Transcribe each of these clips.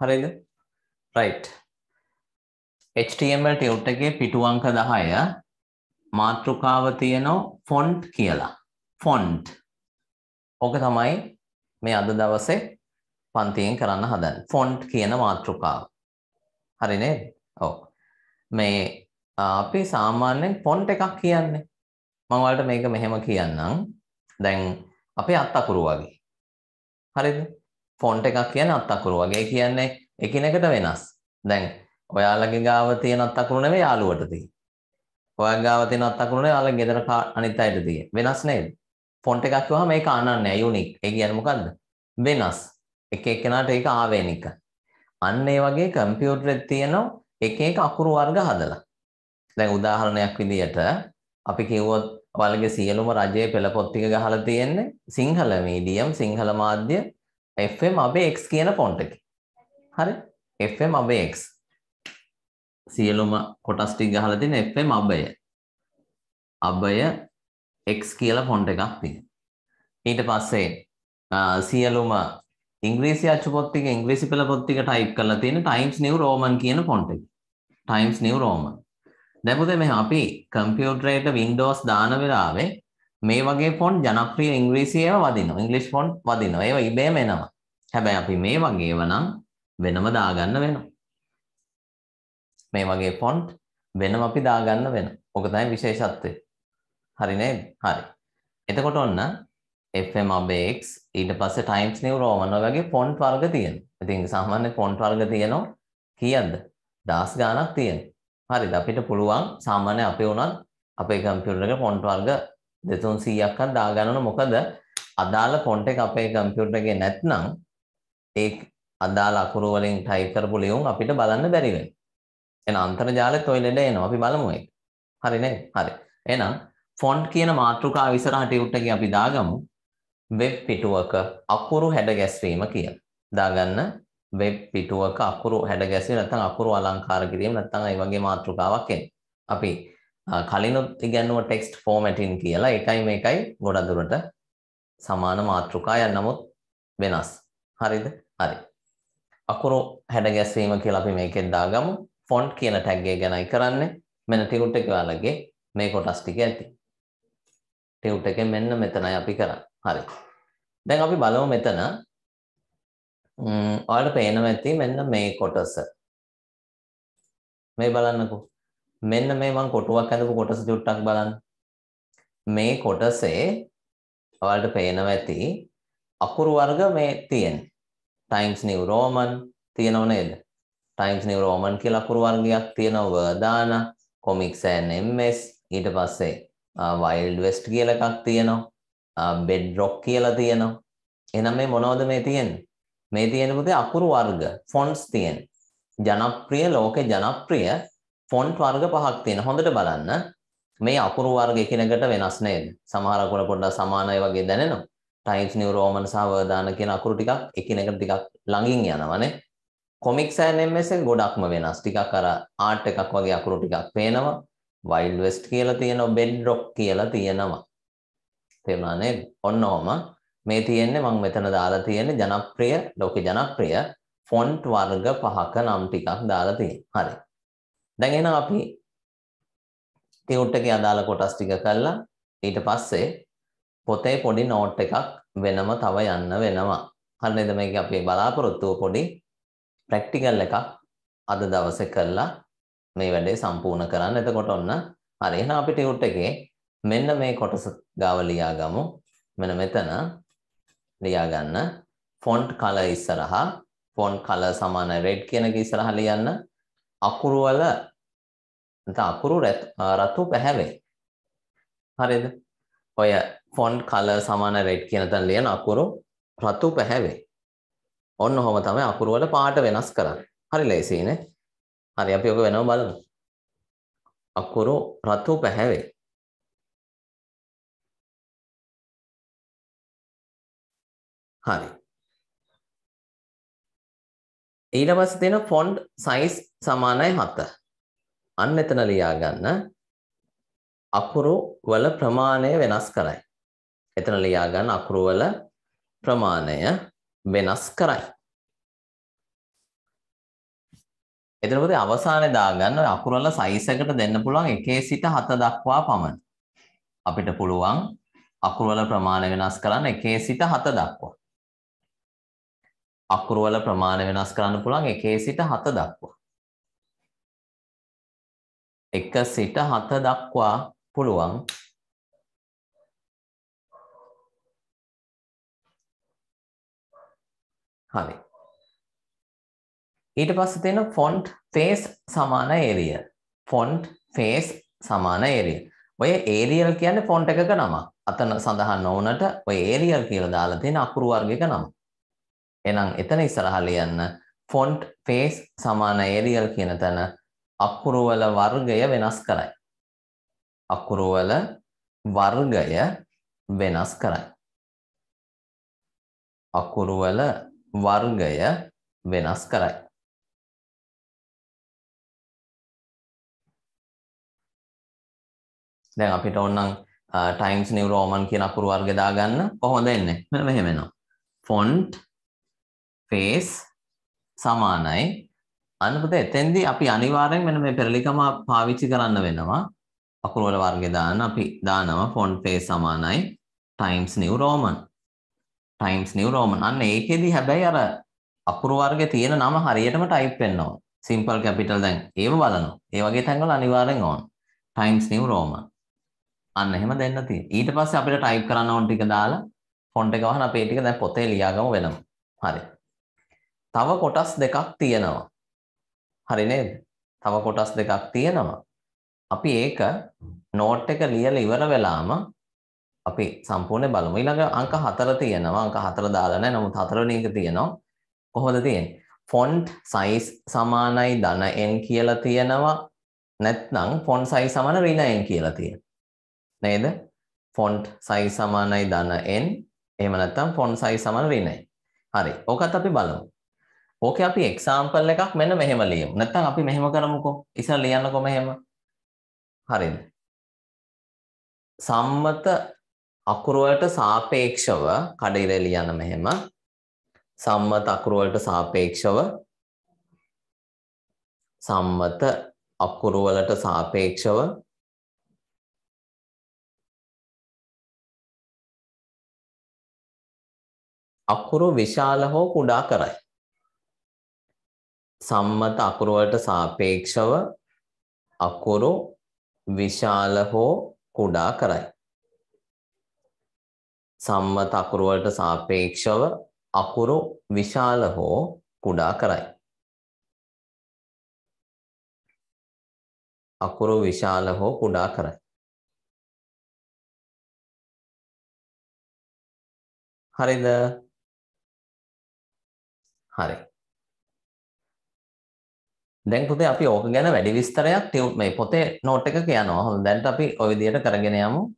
හරිද right HTML tute එකේ පිටු අංක 10 මාතෘකාව තියෙනවා ෆොන්ට් කියලා ෆොන්ට් ඕක තමයි මේ අද දවසේ පන්තියෙන් කරන්න හදන් ෆොන්ට් කියන මාතෘකාව හරි නේද ඔව් මේ අපි සාමාන්‍යයෙන් ෆොන්ට් එකක් කියන්නේ. මම ඔයාලට මේක මෙහෙම කියන්නම්. දැන් අපේ අත් අකුරු වගේ. හරිද? ෆොන්ට් එකක් කියන්නේ අත්තකුරු වගේ කියන්නේ එකිනෙකට වෙනස්. දැන් ඔයාලගේ ගාව තියෙන අත්තකුරු නෙවෙයි යාළුවට තියෙන. ඔයා ගාව තියෙන අත්තකුරු නෙවෙයි යාළුවා ගෙදර අනිත් අයට තියෙන. වෙනස් නේද? ෆොන්ට් එකක් කිව්වහම ඒක අනන්‍ය යුනික්. ඒ කියන්නේ මොකද්ද? වෙනස්. එක එක්කෙනාට ඒක ආවේනික. අන්න ඒ වගේ කම්පියුටරේ තියෙන එක එක අකුරු වර්ග හදලා. දැන් උදාහරණයක් විදිහට අපි කිව්වොත් ඔයාලගේ සියලුම රජයේ පෙළ පොත් ටික ගහලා තියෙන්නේ සිංහල මීඩියම් සිංහල මාධ්‍ය fm අපේ x කියන ෆොන්ට් එකේ. හරි? fm අපේ x. සියලුම කොටස් ටික ගහලා තියෙන fm අබය. අබය x කියලා ෆොන්ට් එකක් තියෙනවා. ඊට පස්සේ සියලුම ඉංග්‍රීසි අච්චු පොත් ටික ඉංග්‍රීසි පෙළ පොත් ටික ටයිප් කරලා තියෙන Times New Roman කියන ෆොන්ට් එක. Times New Roman. දැන් පුතේ මේ අපි කම්පියුටරේට Windows දාන වෙලාවේ මේ වගේ ෆොන්ට් ජනප්‍රිය ඉංග්‍රීසි ඒවා වදිනවා. ඉංග්‍රීසි ෆොන්ට් වදිනවා. ඒවා ඉබේම එනවා. හැබැයි අපි මේ වගේව නම් වෙනම දාගන්න වෙනවා. මේ වගේ ෆොන්ට් වෙනම අපි දාගන්න වෙනවා. ඕක තමයි විශේෂත්වය. හරි නේද? හරි. එතකොට ඔන්න FM ABX ඊට පස්සේ Times New Roman වගේ ෆොන්ට් වර්ග තියෙනවා. ඉතින් සාමාන්‍ය ෆොන්ට් වර්ග තියෙනවා කීයක්ද? දහස් ගාණක් තියෙනවා. හරිද? අපිට පුළුවන් සාමාන්‍ය අපේ උනත් අපේ කම්පියුටර් එක ෆොන්ට් වර්ග 200ක්වත් දාගන්න මොකද අදාළ ෆොන්ට් එක අපේ කම්පියුටර් එකේ නැත්නම් ඒ අදාළ අකුරු වලින් ටයිප් කරපු ලියුම් අපිට බලන්න බැරි වෙනවා. එහෙනම් අන්තර්ජාලෙත් ඔය ලෙඩ එනවා. අපි බලමු ඒක. හරි නේද? හරි. එහෙනම් ෆොන්ට් කියන මාතෘකාව ඉස්සරහට යුට් එකේ අපි දාගමු. වෙබ් පිටුවක අකුරු හැඩ ගැස්වීම කියලා. දාගන්න වෙබ් පිටුවක අකුරු හැඩ ගැස්වීම නැත්නම් අකුරු අලංකාර කිරීම නැත්නම් ඒ වගේ මාතෘකාවක් එන්නේ. අපි කලිනුත් ඉගැන්නුව ටෙක්ස්ට් ෆෝමැටින් කියලා එකයි මේකයි ගොඩදුරට සමාන මාතෘකා යන්න නමුත් වෙනස්. හරිද? හරි. අකුරු හැඩ ගැස්වීම කියලා අපි මේකෙන් දාගමු. ෆොන්ට් කියන ටැග් එක ගැනයි කරන්නේ. මෙන්න ටියුට් එක ඔයාලගේ මේ කොටස් ටික ඇති. ටියුට් එකෙන් මෙන්න මෙතනයි අපි කරන්නේ. හරි. දැන් අපි බලමු මෙතන ම් ඔයාලට පේනවා ඇති මෙන්න මේ කොටස. මේ බලන්නකෝ. මෙන්න මේ මං කොටුවක් ඇඳපු කොටස චුට්ටක් බලන්න. මේ කොටසේ ඔයාලට පේනවා ඇති අකුරු වර්ග මේ තියෙන්නේ. Times New Roman තියෙනව නේද? Times New Roman කියලා අකුරු වර්ගයක් තියෙනවා Verdana, Comics and MS ඊට පස්සේ Wild West කියලා එකක් තියෙනවා. Bedrock කියලා තියෙනවා. එහෙනම් මේ මොනවද මේ තියෙන්නේ? මේ තියෙන පුතේ අකුරු වර්ග, fonts තියෙන. ජනප්‍රිය ලෝකේ ජනප්‍රිය ෆොන්ට් වර්ග පහක් තියෙන. හොඳට බලන්න. මේ අකුරු වර්ග එකිනෙකට වෙනස් නේද? සමහර අකුර පොඩ්ඩක් සමානයි වගේ දැනෙනවා. ටයිම්ස් නිව් රෝමන් සහ වර්දාන කියන අකුරු ටිකක් එකිනෙකට ටිකක් ළඟින් යනවානේ. කොමික්ස් ඇන් එම්එස් එක ගොඩක්ම වෙනස්. ටිකක් අර ආර්ට් එකක් වගේ අකුරු ටිකක් පේනවා. වයිල්ඩ් වෙස්ට් කියලා තියෙනවා, බෙඩ් රොක් කියලා තියෙනවා. තේරුණා නේද? ඔන්න ඔහම මේ තියෙන්නේ මම මෙතන දාලා තියෙන්නේ ජනප්‍රිය ලෝක ජනප්‍රිය ෆොන්ට් වර්ග පහක නම් ටිකක් දාලා තියෙනවා. හරි. දැන් එහෙනම් අපි ටියුට් එකේ අදාළ කොටස් ටික කළා. ඊට පස්සේ පොතේ පොඩි නෝට් එකක් වෙනම තව යන්න වෙනවා. හරි නේද මේක අපි බලාපොරොත්තු පොඩි ප්‍රැක්ටිකල් එකක් අද දවසේ කළා. මේ වැඩේ සම්පූර්ණ කරන්න. එතකොට ඔන්න හරි එහෙනම් අපි ටියුට් එකේ මෙන්න මේ කොටස ගාව ලියාගමු. මෙන්න මෙතන ලියා ගන්න ෆොන්ට් කලර් ඉස්සරහා ෆොන්ට් කලර් සමාන රෙඩ් කියන එක ඉස්සරහා ලියන්න අකුරු වල නැත්නම් අකුරු රතු පැහැවේ. හරිද? ඔය ෆොන්ට් කලර් සමාන රෙඩ් කියන තැන ලියන අකුරු රතු පැහැවේ. ඔන්න ඔහොම තමයි අකුරු වල පාට වෙනස් කරන්නේ. හරි ලේසියිනේ. හරි අපි ඔක වෙනම බලමු. අකුරු රතු පැහැවේ. හරි ඊට පස්සේ තියෙන ෆොන්ට් සයිස් සමානයි 7. අන්න එතන ලියා ගන්න. අකුරු වල ප්‍රමාණය වෙනස් කරයි. එතන ලියා ගන්න අකුරු වල ප්‍රමාණය වෙනස් කරයි. එතන පොතේ අවසානයේ දාගන්න ඔය අකුරු වල සයිස් එකට දෙන්න පුළුවන් 1 සිට 7 දක්වා පමණ. අපිට පුළුවන් අකුරු වල ප්‍රමාණය වෙනස් කරන්න 1 සිට 7 දක්වා. අකුරු වල ප්‍රමාණය වෙනස් කරන්න පුළුවන් 1 සිට 7 දක්වා. 1 සිට 7 දක්වා පුළුවන් හරි. ඊට පස්සේ තියෙන font face සමාන area. font face සමාන area. ඔය Arial කියන්නේ font එකක නමක්. අතන සඳහන් නොවුනට ඔය Arial කියලා දාලා තියෙන අකුරු වර්ගයක නමක්. එහෙනම් එතන ඉස්සරහා ලියන්න font face සමාන arial කියන තැන අකුරු වල වර්ගය වෙනස් කරයි. අකුරු වල වර්ගය වෙනස් කරයි. අකුරු වල වර්ගය වෙනස් කරයි. දැන් අපිට ඕනනම් ටයිම්ස් නිව් රෝමන් කියන අකුරු වර්ගය දාගන්න කොහොමද එන්නේ? මෙහෙම එනවා. font ෆේස් සමානයි අන්නපත එතෙන්දී අපි අනිවාර්යෙන් මෙන්න මේ පෙරලිකම පාවිච්චි කරන්න වෙනවා අකුරු වල වර්ගය දාන්න අපි දානවා ෆොන්ට් ෆේස් සමානයි Times New Roman Times New Roman අන්න ඒකෙදි හැබැයි අර අකුරු වර්ගයේ තියෙන නම හරියටම ටයිප් වෙනවා සිම්පල් කැපිටල් දැන් ඒව බලනවා ඒ වගේ තැන්වල අනිවාර්යෙන් ඕන ටයිම්ස් නිව් රෝමන් අන්න එහෙම දෙන්න තියෙන ඊට පස්සේ අපිට ටයිප් කරන්න ඕන ටික දාලා ෆොන්ට් එක වහන අපේ ටික දැන් පොතේ ලියාගමු වෙනවා හරි තව කොටස් දෙකක් තියෙනවා. හරි නේද? තව කොටස් දෙකක් තියෙනවා. අපි ඒක නෝට් එක ලියලා ඉවර වෙලාම අපි සම්පූර්ණ බලමු. ඊළඟ අංක 4 තියෙනවා. අංක 4 දාලා නැහැ. නමුත් 4 වෙනි එක තියෙනවා. කොහොමද තියෙන්නේ? ෆොන්ට් සයිස් සමානයි ධන n කියලා තියෙනවා. නැත්නම් ෆොන්ට් සයිස් සමාන ඍණ n කියලා තියෙනවා. නේද? ෆොන්ට් සයිස් සමානයි ධන n. එහෙම නැත්නම් ෆොන්ට් සයිස් සමාන ඍණ n. හරි. ඕකත් අපි බලමු. ඕකේ අපි එක්සාම්පල් එකක් මෙන්න මෙහෙම ලියමු. නැත්නම් අපි මෙහෙම කරමුකෝ. ඉතින් ලියන්නකෝ මෙහෙම. හරිද? සම්මත අකුර වලට සාපේක්ෂව කඩිර ලියන්න මෙහෙම. සම්මත අකුර වලට සාපේක්ෂව සම්මත අකුර වලට සාපේක්ෂව අකුරු විශාල හෝ කුඩා කරයි. සම්මත අකුරු වලට සාපේක්ෂව අකුරු විශාල හෝ කුඩා කරයි. සම්මත අකුරු වලට සාපේක්ෂව අකුරු විශාල හෝ කුඩා කරයි. අකුරු විශාල හෝ කුඩා කරයි. හරිද? හරි. දැන් පුතේ අපි ඕක ගැන වැඩි විස්තරයක් මේ පොතේ නෝට් එකක යනවා. හොඳ දැන්ට අපි ওই විදියට කරගෙන යමු.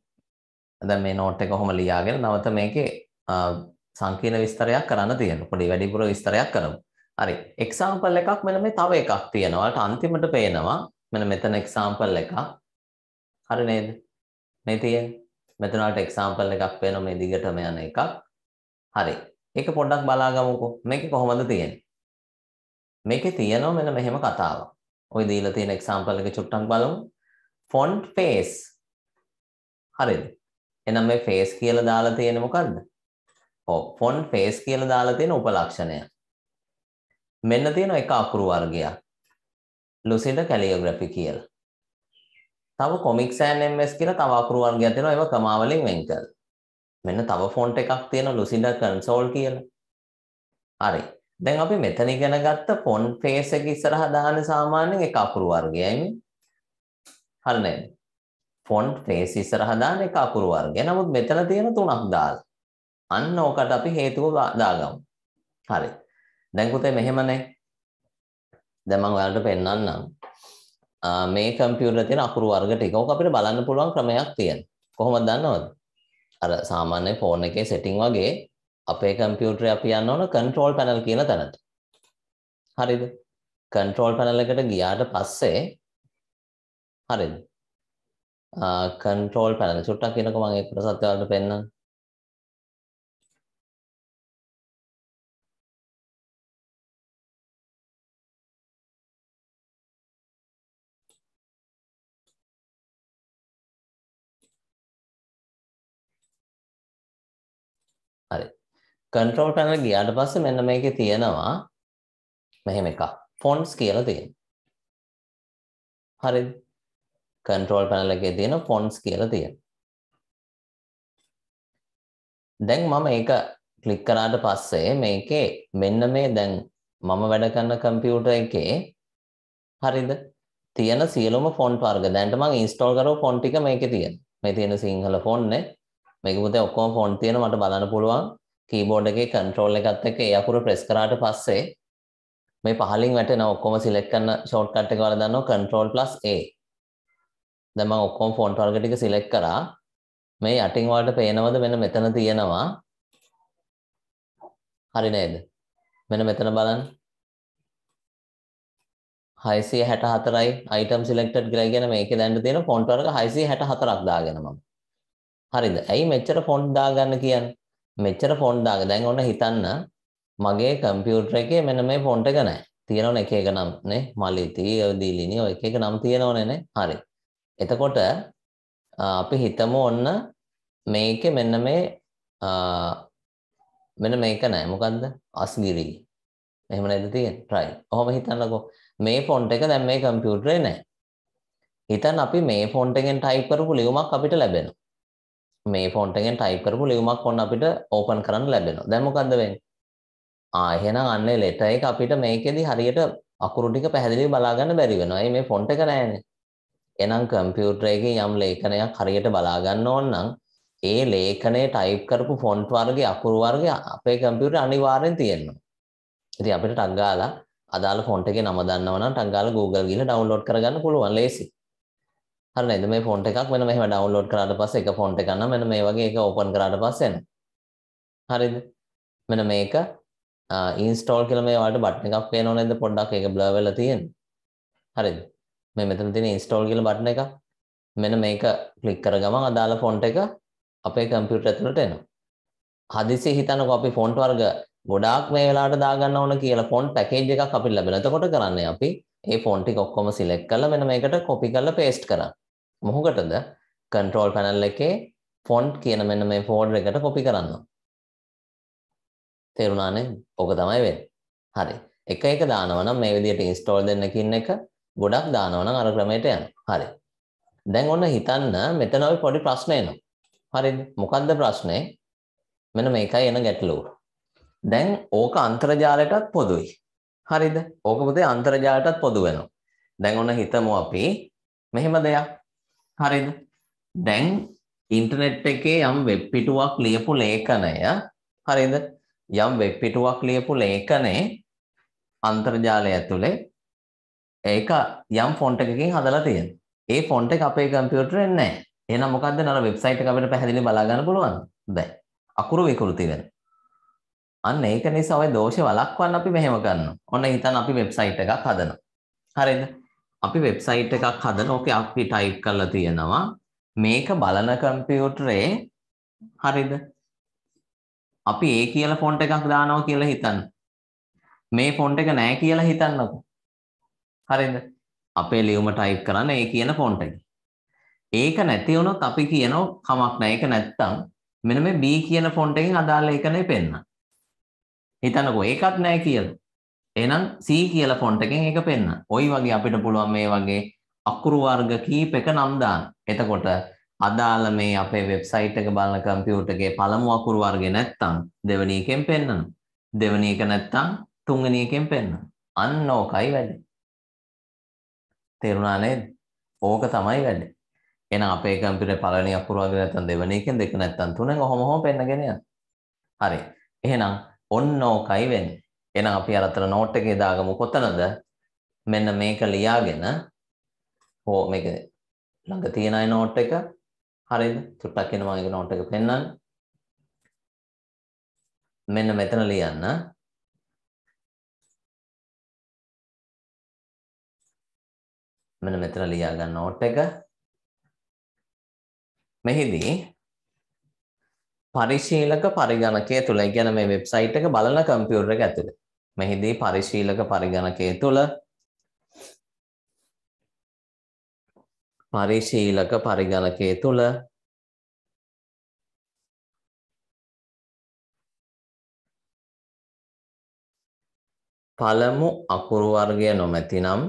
දැන් මේ නෝට් එක කොහොම ලියාගෙන නැවත මේකේ සංකීර්ණ විස්තරයක් කරන්න තියෙනවා. පොඩි වැඩිපුර විස්තරයක් කරමු. හරි. එක්සැම්පල් එකක් මෙන්න මේ තව එකක් තියෙනවා. ඔයාලට අන්තිමට පේනවා මෙන්න මෙතන එක්සැම්පල් එකක්. හරි නේද? මේ තියෙන්නේ. මෙතන ඔයාලට එක්සැම්පල් එකක් පේනවා මේ දිගටම යන එකක්. හරි. ඒක පොඩ්ඩක් බලාගමුකෝ. මේක කොහොමද තියෙන්නේ? මේකේ තියෙනවා මෙන්න මෙහෙම කතාවක්. ওই දීලා තියෙන එක්සැම්පල් එක චුට්ටක් බලමු. Font face. හරිද? එහෙනම් මේ ෆේස් කියලා දාලා තියෙන්නේ මොකද්ද? ඔව් ෆොන්ට් ෆේස් කියලා දාලා තියෙන උපලක්ෂණය. මෙන්න තියෙන එක අකුරු වර්ගයක්. ලුසිඩ කැලියෝග්‍රැෆි කියලා. තව කොමික්ස් and MS කියලා තව අකුරු වර්ගයක් තියෙනවා ඒවා කමා වලින් වෙන් කරලා. මෙන්න තව ෆොන්ට් එකක් තියෙනවා ලුසිඩ කන්සෝල් කියලා. හරි. දැන් අපි මෙතන ඉගෙන ගත්ත ෆොන්ට් ෆේස් එක ඉස්සරහ දාන සාමාන්‍යයෙන් එක අකුරු වර්ගයයි මේ. හරි නේද? ෆොන්ට් ෆේස් ඉස්සරහ දාන එක අකුරු වර්ගය. නමුත් මෙතන තියෙන තුනක් දාලා. අන්න ඕකට අපි හේතුව දාගමු. හරි. දැන් පුතේ මෙහෙමනේ. දැන් මම ඔයාලට පෙන්නන්නම්. මේ කම්පියුටර් තියෙන අකුරු වර්ග ටික. ඕක අපිට බලන්න පුළුවන් ක්‍රමයක් තියෙනවා. කොහොමද දන්නවද? අර සාමාන්‍ය ෆෝන් එකේ සෙටින් වගේ අපේ කම්පියුටරේ අපි යන්න ඕන කන්ට්‍රෝල් පැනල් කියන තැනට. හරිද? කන්ට්‍රෝල් පැනල් එකට ගියාට පස්සේ හරිද? කන්ට්‍රෝල් පැනල් චුට්ටක් කියනකෝ මම ඒක ප්‍රසත් වලට පෙන්නන්න. කන්ට්‍රෝල් පැනල් ගියාට පස්සේ මෙන්න මේකේ තියෙනවා මෙහෙම එකක් ෆොන්ට්ස් කියලා තියෙනවා හරිද කන්ට්‍රෝල් පැනල් එකේ තියෙන ෆොන්ට්ස් කියලා තියෙනවා දැන් මම ඒක ක්ලික් කරාට පස්සේ මේකේ මෙන්න මේ දැන් මම වැඩ කරන කම්පියුටර් එකේ හරිද තියෙන සියලුම ෆොන්ට් වර්ග දැන්ට මම ඉන්ස්ටෝල් කරව ෆොන්ට් ටික මේකේ තියෙන. මේ තියෙන සිංහල ෆොන්ට් නේ. මේක පුතේ ඔක්කොම ෆොන්ට් තියෙන මට බලන්න පුළුවන්. කීබෝඩ් එකේ කන්ට්‍රෝල් එකත් එක්ක ඒ අකුර ප්‍රෙස් කරාට පස්සේ මේ පහලින් වැටෙන ඔක්කොම සිලෙක්ට් කරන ෂෝට්කට් එක වල දානවා කන්ට්‍රෝල් A දැන් මම ඔක්කොම ෆොන්ට් වර්ග ටික සිලෙක්ට් කරා මේ යටින් වලට පේනවද මෙන්න මෙතන තියෙනවා හරි නේද මෙන්න මෙතන බලන්න 664යි item selected කියලා කියන මේකේ දැන්න තියෙන font වර්ග 664ක් දාගෙන මම. හරිද? ඇයි මෙච්චර font දාගන්න කියන්නේ? මෙච්චර ෆොන්ට් දාග දැන් ඔන්න හිතන්න මගේ කම්පියුටර් එකේ මෙන්න මේ ෆොන්ට් එක නැහැ. තියෙනවනේ එක එක නම් නේ මලිති දීලිනි ඔය එක එක නම් තියෙනවනේ නේ. හරි. එතකොට අපි හිතමු ඔන්න මේකේ මෙන්න මේ මෙන්න මේක නැහැ. මොකද්ද? අස්ගිරි. එහෙම නේද තියෙන්නේ? right. ඔහොම හිතන්නකෝ. මේ ෆොන්ට් එක දැන් මේ කම්පියුටරේ නැහැ. හිතන්න අපි මේ ෆොන්ට් එකෙන් ටයිප් කරපු ලියුමක් අපිට ලැබෙනවා. මේ ෆොන්ට් එකෙන් ටයිප් කරපු ලියුමක් ඔන්න අපිට ඕපන් කරන්න ලැබෙනවා. දැන් මොකද්ද වෙන්නේ? ආ එහෙනම් අන්න ලෙටර් එක අපිට මේකෙදි හරියට අකුරු ටික පැහැදිලිව බලා ගන්න බැරි වෙනවා. ඒ මේ ෆොන්ට් එක නැහැනේ. එහෙනම් කම්පියුටර් එකේ යම් ලේඛනයක් හරියට බලා ගන්න ඕන නම් ඒ ලේඛනයේ ටයිප් කරපු ෆොන්ට් වර්ගයේ අකුරු වර්ගය අපේ කම්පියුටර් අනිවාර්යෙන් තියෙනවා. ඉතින් අපිට ටග් ගාලා අදාළ ෆොන්ට් එකේ නම දන්නවනම් ටග් ගාලා Google ගිහලා ඩවුන්ලෝඩ් කරගන්න පුළුවන් ලේසියි. හරි නේද මේ ෆොන්ට් එකක් මෙන්න මෙහෙම ඩවුන්ලෝඩ් කරාට පස්සේ එක ෆොන්ට් එකක් නම් මෙන්න මේ වගේ එක ඕපන් කරාට පස්සේ එන හරිද මෙන්න මේක ඉන්ස්ටෝල් කියලා මේ ඔයාලට බටන් එකක් පේනව නේද පොඩ්ඩක් ඒක බ්ලර් වෙලා තියෙන්නේ හරිද මේ මෙතන තියෙන ඉන්ස්ටෝල් කියලා බටන් එකක් මෙන්න මේක ක්ලික් කර ගමන් අදාළ ෆොන්ට් එක අපේ කම්පියුටර් ඇතුළට එනවා හදිසියේ හිතනකො අපි ෆොන්ට් වර්ග ගොඩාක් මේ වෙලාවට දාගන්න ඕන කියලා ෆොන්ට් පැකේජ් එකක් අපිට ලැබෙනවා එතකොට කරන්නේ අපි ඒ ෆෝන් ටික ඔක්කොම සිලෙක්ට් කරලා මෙන්න මේකට කොපි කරලා පේස්ට් කරා. මොහොකටද? control panel එකේ font කියන මෙන්න මේ folder එකට කොපි කරන්න. තේරුණානේ? ඕක තමයි වෙන්නේ. හරි. එක එක දානවා නම් මේ විදිහට install දෙන්නකින් එක ගොඩක් දානවා නම් අර ක්‍රමයට යනවා. හරි. දැන් ඔන්න හිතන්න මෙතන ওই පොඩි ප්‍රශ්න එනවා. හරිද? මොකද්ද ප්‍රශ්නේ? මෙන්න මේකයි එන ගැටලුව. දැන් ඕක අන්තර්ජාලයටත් පොදුයි. හරිද? ඕක පුතේ අන්තර්ජාලයටත් පොදු වෙනවා. දැන් ඔන්න හිතමු අපි මෙහෙම දෙයක්. හරිද? දැන් ඉන්ටර්නෙට් එකේ යම් වෙබ් පිටුවක් ලියපු ලේඛනය හරිද? යම් වෙබ් පිටුවක් ලියපු ලේඛනේ අන්තර්ජාලය ඇතුලේ ඒක යම් ෆොන්ට් එකකින් හදලා තියෙනවා. ඒ ෆොන්ට් එක අපේ කම්පියුටරේ නැහැ. එහෙනම් මොකද්ද? නර වෙබ්සයිට් එක අපිට පැහැදිලිව බලා ගන්න පුළුවන්. දැන් අකුරු විකෘති වෙනවා. අන්න ඒක නිසා ඔය දෝෂ වළක්වන්න අපි මෙහෙම ගන්නවා. ඔන්න හිතන්න අපි වෙබ්සයිට් එකක් හදනවා. හරිද? අපි වෙබ්සයිට් එකක් හදන ඕකේ අපි ටයිප් කරලා තියෙනවා මේක බලන කම්පියුටරේ හරිද? අපි ඒ කියලා ෆොන්ට් එකක් දානවා කියලා හිතන්න. මේ ෆොන්ට් එක නෑ කියලා හිතන්නකෝ. හරිද? අපේ ලියුම ටයිප් කරන්න ඒ කියන ෆොන්ට් එක. ඒක නැති වුණොත් අපි කියනවා කමක් නෑ ඒක නැත්තම් මෙන්න මේ B කියන ෆොන්ට් එකෙන් අදාළ එක නේ පෙන්නන. හිතන්නකෝ ඒකත් නැහැ කියලා. එහෙනම් C කියලා ෆොන්ට් එකෙන් ඒක පෙන්න. ওই වගේ අපිට පුළුවන් මේ වගේ අකුරු වර්ග කීපයක නම් දාන්න. එතකොට අදාළ මේ අපේ වෙබ්සයිට් එක බලන කම්පියුටර් එකේ පළමු අකුරු වර්ගේ නැත්තම් දෙවෙනි එකෙන් පෙන්නනවා. දෙවෙනි එක නැත්තම් තුන්වෙනි එකෙන් පෙන්නනවා. අන්න ඕකයි වැඩේ. තේරුණා නේද? ඕක තමයි වැඩ. එහෙනම් අපේ කම්පියුටර් පළවෙනි අකුරු වගේ නැත්නම් දෙවෙනි එකෙන් දෙක නැත්නම් තුනෙන් ඔහොම ඔහොම පෙන්නගෙන යන්න. හරි. එහෙනම් ඔන්න ඕකයි වෙන්නේ. එහෙනම් අපි අර අතර නෝට් එකේ දාගමු කොතනද? මෙන්න මේක ලියාගෙන ඕ මේක ළඟ තියෙන අය නෝට් එක හරිද? තුට්ටක් එන මම ඒක නෝට් එක පෙන්නන්න. මෙන්න මෙතන ලියන්න. මෙන්න මෙතන ලියා ගන්න නෝට් එක. මෙහිදී පරිශීලක පරිගණකය තුළ ගැන මේ වෙබ්සයිට් එක බලන කම්පියුටර් එක ඇතුළේ. මෙහිදී පරිශීලක පරිගණකය තුළ පරිශීලක පරිගණකය තුළ පළමු අකුරු වර්ගය නොමැතිනම්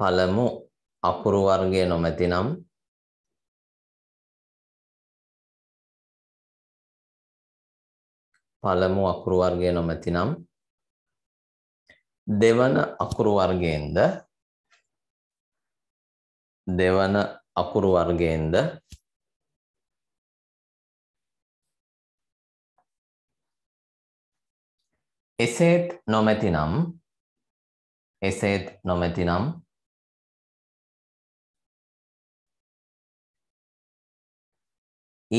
පළමු අකුරු වර්ගය නොමැතිනම් පළමු අකුරු වර්ගය නොමැතිනම් දෙවන අකුරු වර්ගයෙන්ද දෙවන අකුරු වර්ගයෙන්ද එසේත් නොමැතිනම් එසේත් නොමැතිනම්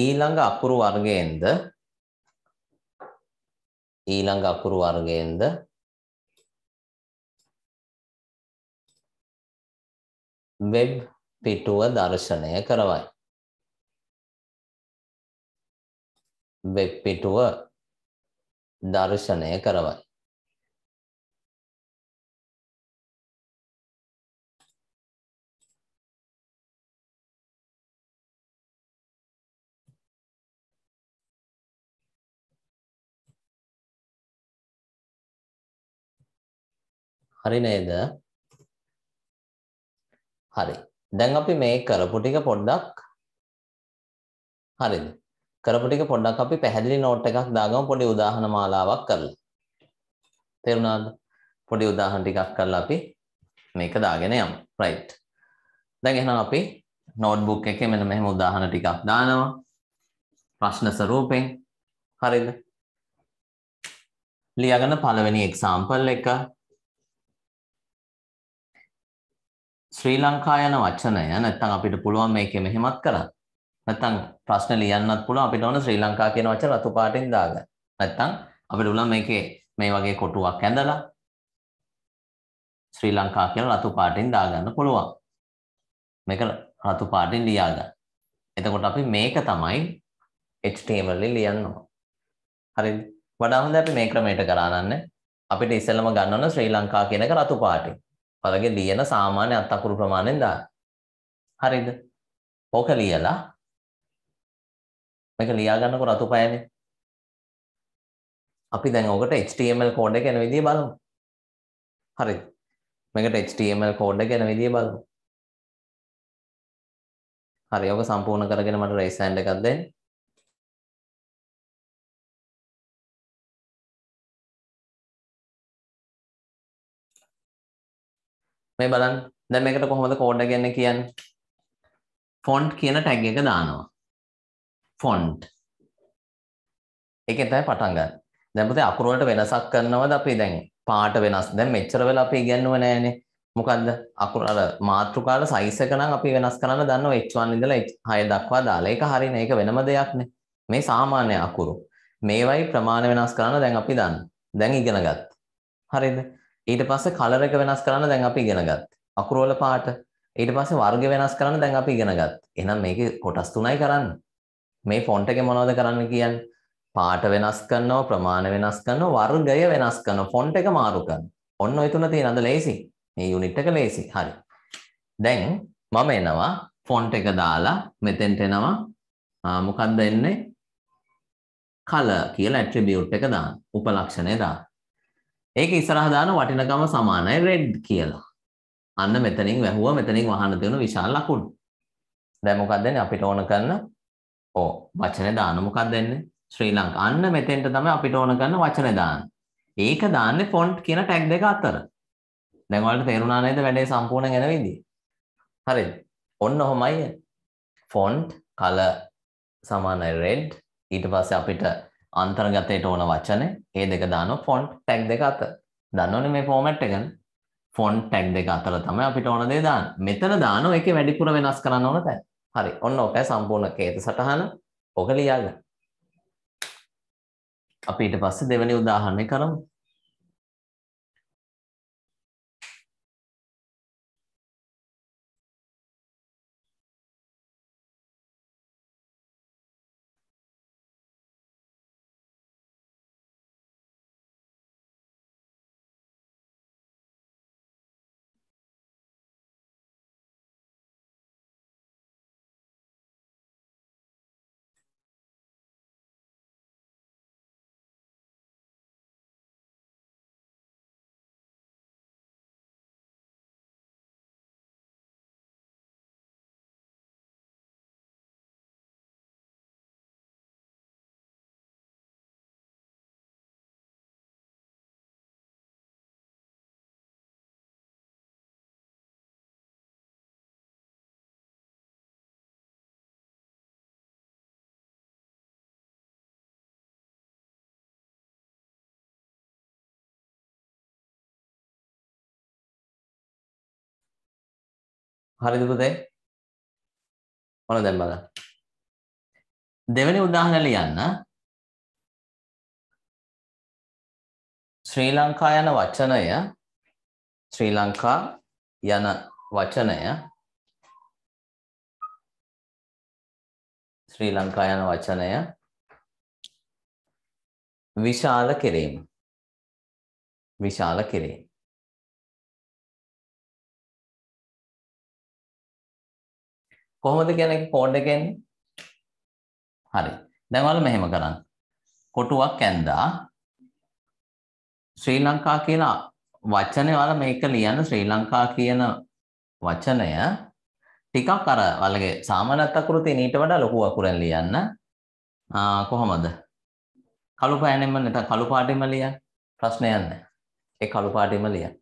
ඊළඟ අකුරු වර්ගයෙන්ද ඊළඟ අකුරු වර්ගයෙන්ද වෙබ් පිටුව දර්ශනය කරවයි. වෙබ් පිටුව දර්ශනය කරවයි. හරි නේද? හරි. දැන් අපි මේ කරපු ටික පොඩ්ඩක් හරිද? කරපු ටික පොඩ්ඩක් අපි පැහැදිලි නෝට් එකක් දාගමු පොඩි උදාහරණ මාලාවක් කරලා. තේරුණාද? පොඩි උදාහරණ ටිකක් කරලා අපි මේක දාගෙන යමු. right. දැන් එහෙනම් අපි notebook එකේ මෙන්න මෙහෙම උදාහරණ ටිකක් දානවා. ප්‍රශ්න ස්වරූපෙන්. හරිද? ලියාගන්න පළවෙනි example එක ශ්‍රී ලංකා යන වචනය නැත්තම් අපිට පුළුවන් මේක මෙහෙමත් කරන්න. නැත්තම් ප්‍රශ්න ලියන්නත් පුළුවන් අපිට ඕන ශ්‍රී ලංකා කියන වචන රතු පාටින් දාගන්න. නැත්තම් අපිට පුළුවන් මේකේ මේ වගේ කොටුවක් ඇඳලා ශ්‍රී ලංකා කියන රතු පාටින් දාගන්න පුළුවන්. මේක රතු පාටින් ලියාගන්න. එතකොට අපි මේක තමයි HTML වලින් ලියනවා. හරිද? වඩා හොඳ අපි මේ ක්‍රමයට කරානන්නේ. අපිට ඉස්සෙල්ලම ගන්න ඕන ශ්‍රී ලංකා කියන එක රතු පාටින්. ඔයාලගේ ලියන සාමාන්‍ය අත් අකුරු ප්‍රමාණයෙන් දාන්න. හරිද? ඕක ලියලා මේක ලියා ගන්නකො රතු පෑනේ. අපි දැන් ඔකට HTML කෝඩ් එක යන විදිය බලමු. හරිද? මේකට HTML කෝඩ් එක යන විදිය බලමු. හරි, ඔක සම්පූර්ණ කරගෙන මට රේස් හෑන්ඩ් එකක් දෙන්න. මේ බලන් දැන් මේකට කොහොමද කෝඩ් එක යන්නේ කියන්නේ ෆොන්ට් කියන ටැග් එක දානවා ෆොන්ට් ඒකෙන් තමයි පටන් ගන්න දැන් පුතේ අකුරු වලට වෙනසක් කරනවද අපි දැන් පාට වෙනස් දැන් මෙච්චර වෙලා අපි ඉගෙනුවේ නැහැනේ මොකද්ද අකුරු අර මාත්‍රිකාවල සයිස් එක නම් අපි වෙනස් කරන්න දන්නවා h1 ඉඳලා h6 දක්වා දාලා ඒක හරිනේ ඒක වෙනම දෙයක්නේ මේ සාමාන්‍ය අකුරු මේවයි ප්‍රමාණය වෙනස් කරන්න දැන් අපි දන්න දැන් ඉගෙන ගත්ත හරිද ඊට පස්සේ කලර් එක වෙනස් කරන්න දැන් අපි ඉගෙන ගත්තා. අකුරු වල පාට. ඊට පස්සේ වර්ග වෙනස් කරන්න දැන් අපි ඉගෙන ගත්තා. එහෙනම් මේකේ කොටස් තුනයි කරන්න. මේ ෆොන්ට් එකේ මොනවද කරන්න කියන්නේ? පාට වෙනස් කරනවා, ප්‍රමාණ වෙනස් කරනවා, වර්ගය වෙනස් කරනවා, ෆොන්ට් එක මාරු කරනවා. ඔන්න ඔය තුන තියෙනද ලේසි? මේ යුනිට් එක ලේසි. හරි. දැන් මම එනවා ෆොන්ට් එක දාලා මෙතෙන්ට එනවා මොකක්ද එන්නේ? color කියලා attribute එක දාන්න. උපලක්ෂණය දාන්න. ඒක ඉස්සරහදාන වටිනකම සමානයි රෙඩ් කියලා. අන්න මෙතනින් වැහුව මෙතනින් වහන්න තියෙන විශාල ලකුණු. දැන් මොකක්ද වෙන්නේ අපිට ඕන කරන ඕ වචනේ දාන මොකක්ද වෙන්නේ? ශ්‍රී ලංකා. අන්න මෙතෙන්ට තමයි අපිට ඕන කරන වචනේ දාන්න. ඒක දාන්නේ ෆොන්ට් කියන ටැග් දෙක අතර. දැන් ඔයාලට තේරුණා නේද වැඩේ සම්පූර්ණ වෙන විදිහ? හරිද? ඔන්න ඔහොමයි. ෆොන්ට් color සමානයි red. ඊට පස්සේ අපිට අන්තර්ගතයට ඕන වචන ඒ දෙක දාන ෆොන්ට් ටැග් දෙක අතර. දන්නවනේ මේ ෆෝමැට් එක. ෆොන්ට් ටැග් දෙක අතර තමයි අපිට ඕන දේ දාන්න. මෙතන දාන එකේ වැඩිපුර වෙනස් කරන්න ඕන තැන. හරි. ඔන්න ඔකයි සම්පූර්ණ කේත සටහන. ඔක ලියන්න. අපි ඊට පස්සේ දෙවෙනි උදාහරණය කරමු. හරිද පුතේ? ඔන්න දැන් බලන්න. දෙවෙනි උදාහරණය ලියන්න. ශ්‍රී ලංකා යන වචනය ශ්‍රී ලංකා යන වචනය ශ්‍රී ලංකා යන වචනය විශාල කිරීම විශාල කිරීම කොහොමද කියන්නේ කෝඩ් එක එන්නේ? හරි. දැන් ඔයාලා මෙහෙම කරන්න. කොටුවක් ඇඳා ශ්‍රී ලංකා කියන වචනේ ඔයාලා මේක ලියන්න ශ්‍රී ලංකා කියන වචනය ටිකක් අර ඔයාලගේ සාමාන්‍යත් අකුරු තියෙන ඊට වඩා ලොකු අකුරෙන් ලියන්න. කොහොමද? කළු පෑනෙම නැත්නම් කළු පාටින්ම ලියන්න. ප්‍රශ්නයක් නැහැ. ඒ කළු පාටින්ම ලියන්න.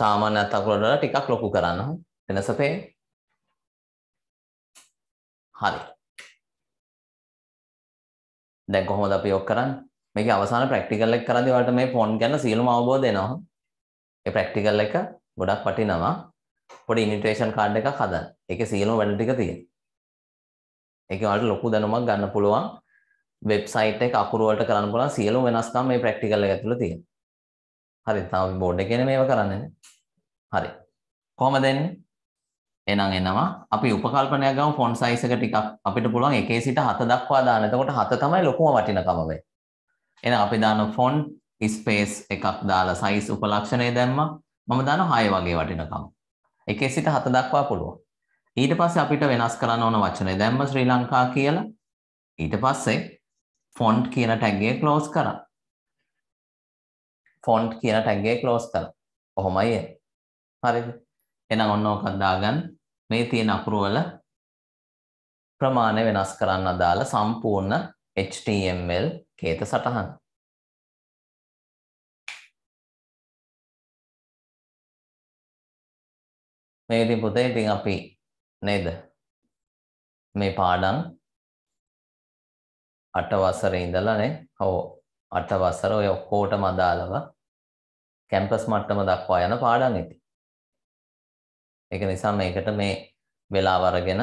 සාමාන්‍ය අත්අකුරට වඩා ටිකක් ලොකු කරන්න වෙනස පේන. හරි. දැන් කොහොමද අපි ඔක් කරන්නේ? මේකේ අවසාන ප්‍රැක්ටිකල් එක කරද්දී ඔයාලට මේ ෆොන්ට් ගැන සියලුම අවබෝධය එනවා. ඒ ප්‍රැක්ටිකල් එක ගොඩක් වටිනවා. පොඩි ඉන්විටේෂන් කාඩ් එකක් හදන්න. ඒකේ සියලුම වැඩ ටික තියෙනවා. ඒකේ ඔයාලට ලොකු දැනුමක් ගන්න පුළුවන්. වෙබ්සයිට් එක අකුරු වලට කරන්න පුළුවන් සියලුම වෙනස්කම් මේ ප්‍රැක්ටිකල් එක ඇතුළේ තියෙනවා. හරි තාම බෝඩ් එකේනේ මේව කරන්නේ හරි කොහමද එන්නේ එහෙනම් එනවා අපි උපකල්පනයක් ගමු ෆොන්ට් සයිස් එක ටිකක් අපිට පුළුවන් එකේ සිට 7 දක්වා දාන්න. එතකොට 7 තමයි ලොකුම වටිනකම වෙයි. එහෙනම් අපි දාන ෆොන්ට් ස්පේස් එකක් දාලා සයිස් උපලක්ෂණය දැම්මා. මම දාන 6 වගේ වටිනකම. එකේ සිට 7 දක්වා පුළුවන්. ඊට පස්සේ අපිට වෙනස් කරන්න ඕන වචනේ දැම්ම ශ්‍රී ලංකා කියලා. ඊට පස්සේ ෆොන්ට් කියන ටැග් එක ක්ලෝස් කරා. ෆොන්ට් කියන ටැග් එක ක්ලෝස් කරා. කොහොමයි එන්නේ? හරිද? එහෙනම් ඔන්න ඕක දාගන්න. මේ තියෙන අකුරු වල ප්‍රමාණය වෙනස් කරන්න අදාළ සම්පූර්ණ HTML කේත සටහන. මේ ඉතින් පුතේ ඉතින් අපි නේද මේ පාඩම් අට වසරේ ඉඳලා නේ ඔව් අට වසර ඔය ඔක්කෝටම අදාළව කැම්පස් මට්ටම දක්වා යන පාඩම් ඇති. ඒක නිසා මේකට මේ වෙලාව අරගෙන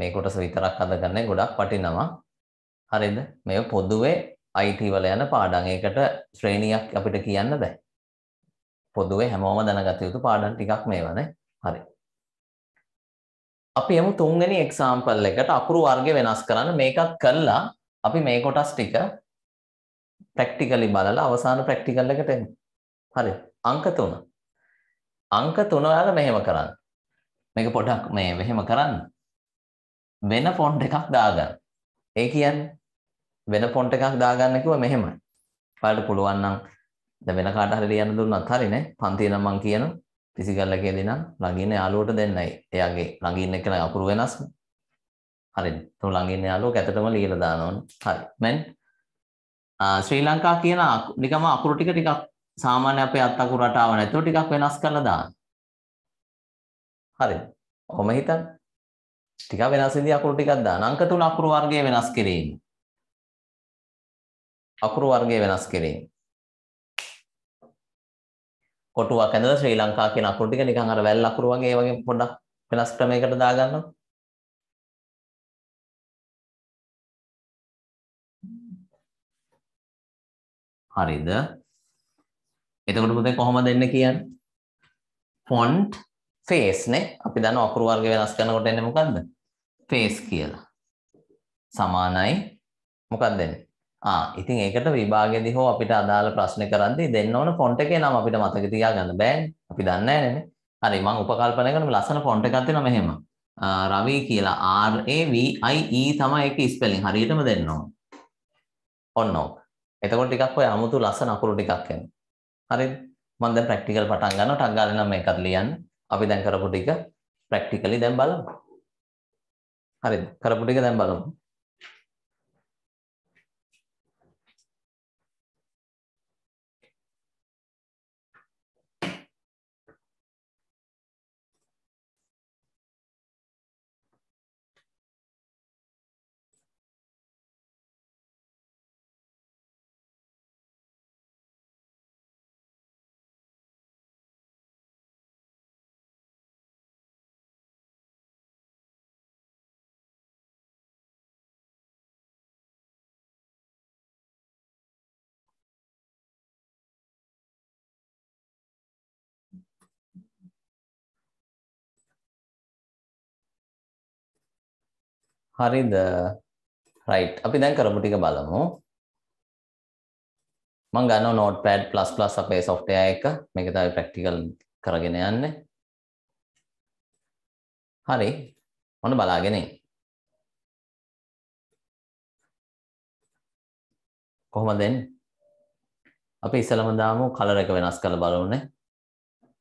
මේ කොටස විතරක් හදගන්නේ ගොඩක් වටිනවා. හරිද? මේ පොදුවේ IT වල යන පාඩම්. ඒකට ශ්‍රේණියක් අපිට කියන්න බෑ. පොදුවේ හැමෝම දැනගත යුතු පාඩම් ටිකක් මේවානේ. හරි. අපි යමු තුන්වෙනි එක්සාම්පල් එකට අකුරු වර්ග වෙනස් කරන්න මේකත් කළා. අපි මේ කොටස් ටික ප්‍රැක්ටිකලි බලලා අවසාන ප්‍රැක්ටිකල් එකට එන්න. හරි. අංක 3. අංක 3 ඔයාලා මෙහෙම කරන්න. මේක පොඩක් මේ මෙහෙම කරන්න. වෙන ෆොන්ට් එකක් දාගන්න. ඒ කියන්නේ වෙන ෆොන්ට් එකක් දාගන්න කිව්ව මෙහෙමයි. ඔයාලට පුළුවන් නම් දැන් වෙන කාට හරි ලියන්න දුන්නත් හරිනේ. පන්තිය නම් මම කියන පිසිකල්ල කියලා නම් ළඟින් යාළුවට දෙන්නයි. එයාගේ ළඟින් එක්කන අකුරු වෙනස්. හරිද? તો ළඟින් යාළුවෝ කැතටම ලියලා දානවනේ. හරි. මෙන් ශ්‍රී ලංකා කියන නිකම අකුරු ටික ටිකක් සාමාන්‍ය අපේ අත් අකුරු රටාව නැතුව ටිකක් වෙනස් කරලා දාන්න. හරි. ඔහොම හිතන්න. ටිකක් වෙනස් ඉදි අකුරු ටිකක් දාන්න. අංක තුන අකුරු වර්ගය වෙනස් කිරීම. අකුරු වර්ගය වෙනස් කිරීම. කොටුවක් ඇඳලා ශ්‍රී ලංකා කියන අකුරු ටික නිකන් අර වැල් අකුරු වගේ ඒ වගේ පොඩ්ඩක් වෙනස් ක්‍රමයකට දාගන්නවා. හරිද? එතකොට පුතේ කොහොමද එන්න කියන්නේ? font face නේ. අපි දන්න අකුරු වර්ග වෙනස් කරනකොට එන්නේ මොකද්ද? face කියලා. සමානයි මොකක්ද එන්නේ? ආ ඉතින් ඒකට විභාගයේදී හෝ අපිට අදාළ ප්‍රශ්න කරද්දී දෙන්න ඕන font එකේ නම අපිට මතක තියාගන්න බෑනේ. අපි දන්නේ නැහැනේ. හරි මම උපකල්පනය කරන ලස්සන font එකක් තියෙනවා මෙහෙම. රවි කියලා R A V I E තමයි ඒකේ ස්පෙලින් හරියටම දෙන්න ඕන. ඔන්න ඕක. එතකොට ටිකක් ඔය 아무තු ලස්සන අකුරු ටිකක් එනවා. හරිද? මම දැන් ප්‍රැක්ටිකල් පටන් ගන්නවා. ටක් ගාලා නම් මේකත් ලියන්න. අපි දැන් කරපු ටික ප්‍රැක්ටිකලි දැන් බලමු. හරිද? කරපු ටික දැන් බලමු. හරිද රයිට් අපි දැන් කරපු ටික බලමු මං ගන්න නෝට් පෑඩ් ප්ලස් ප්ලස් අපේ සොෆ්ට්වෙයා එක මේක තමයි ප්‍රැක්ටිකල් කරගෙන යන්නේ හරි ඔන්න බලාගෙන කොහොමද එන්නේ අපි ඉස්සලම දාමු කලර් එක වෙනස් කරලා බලමුනේ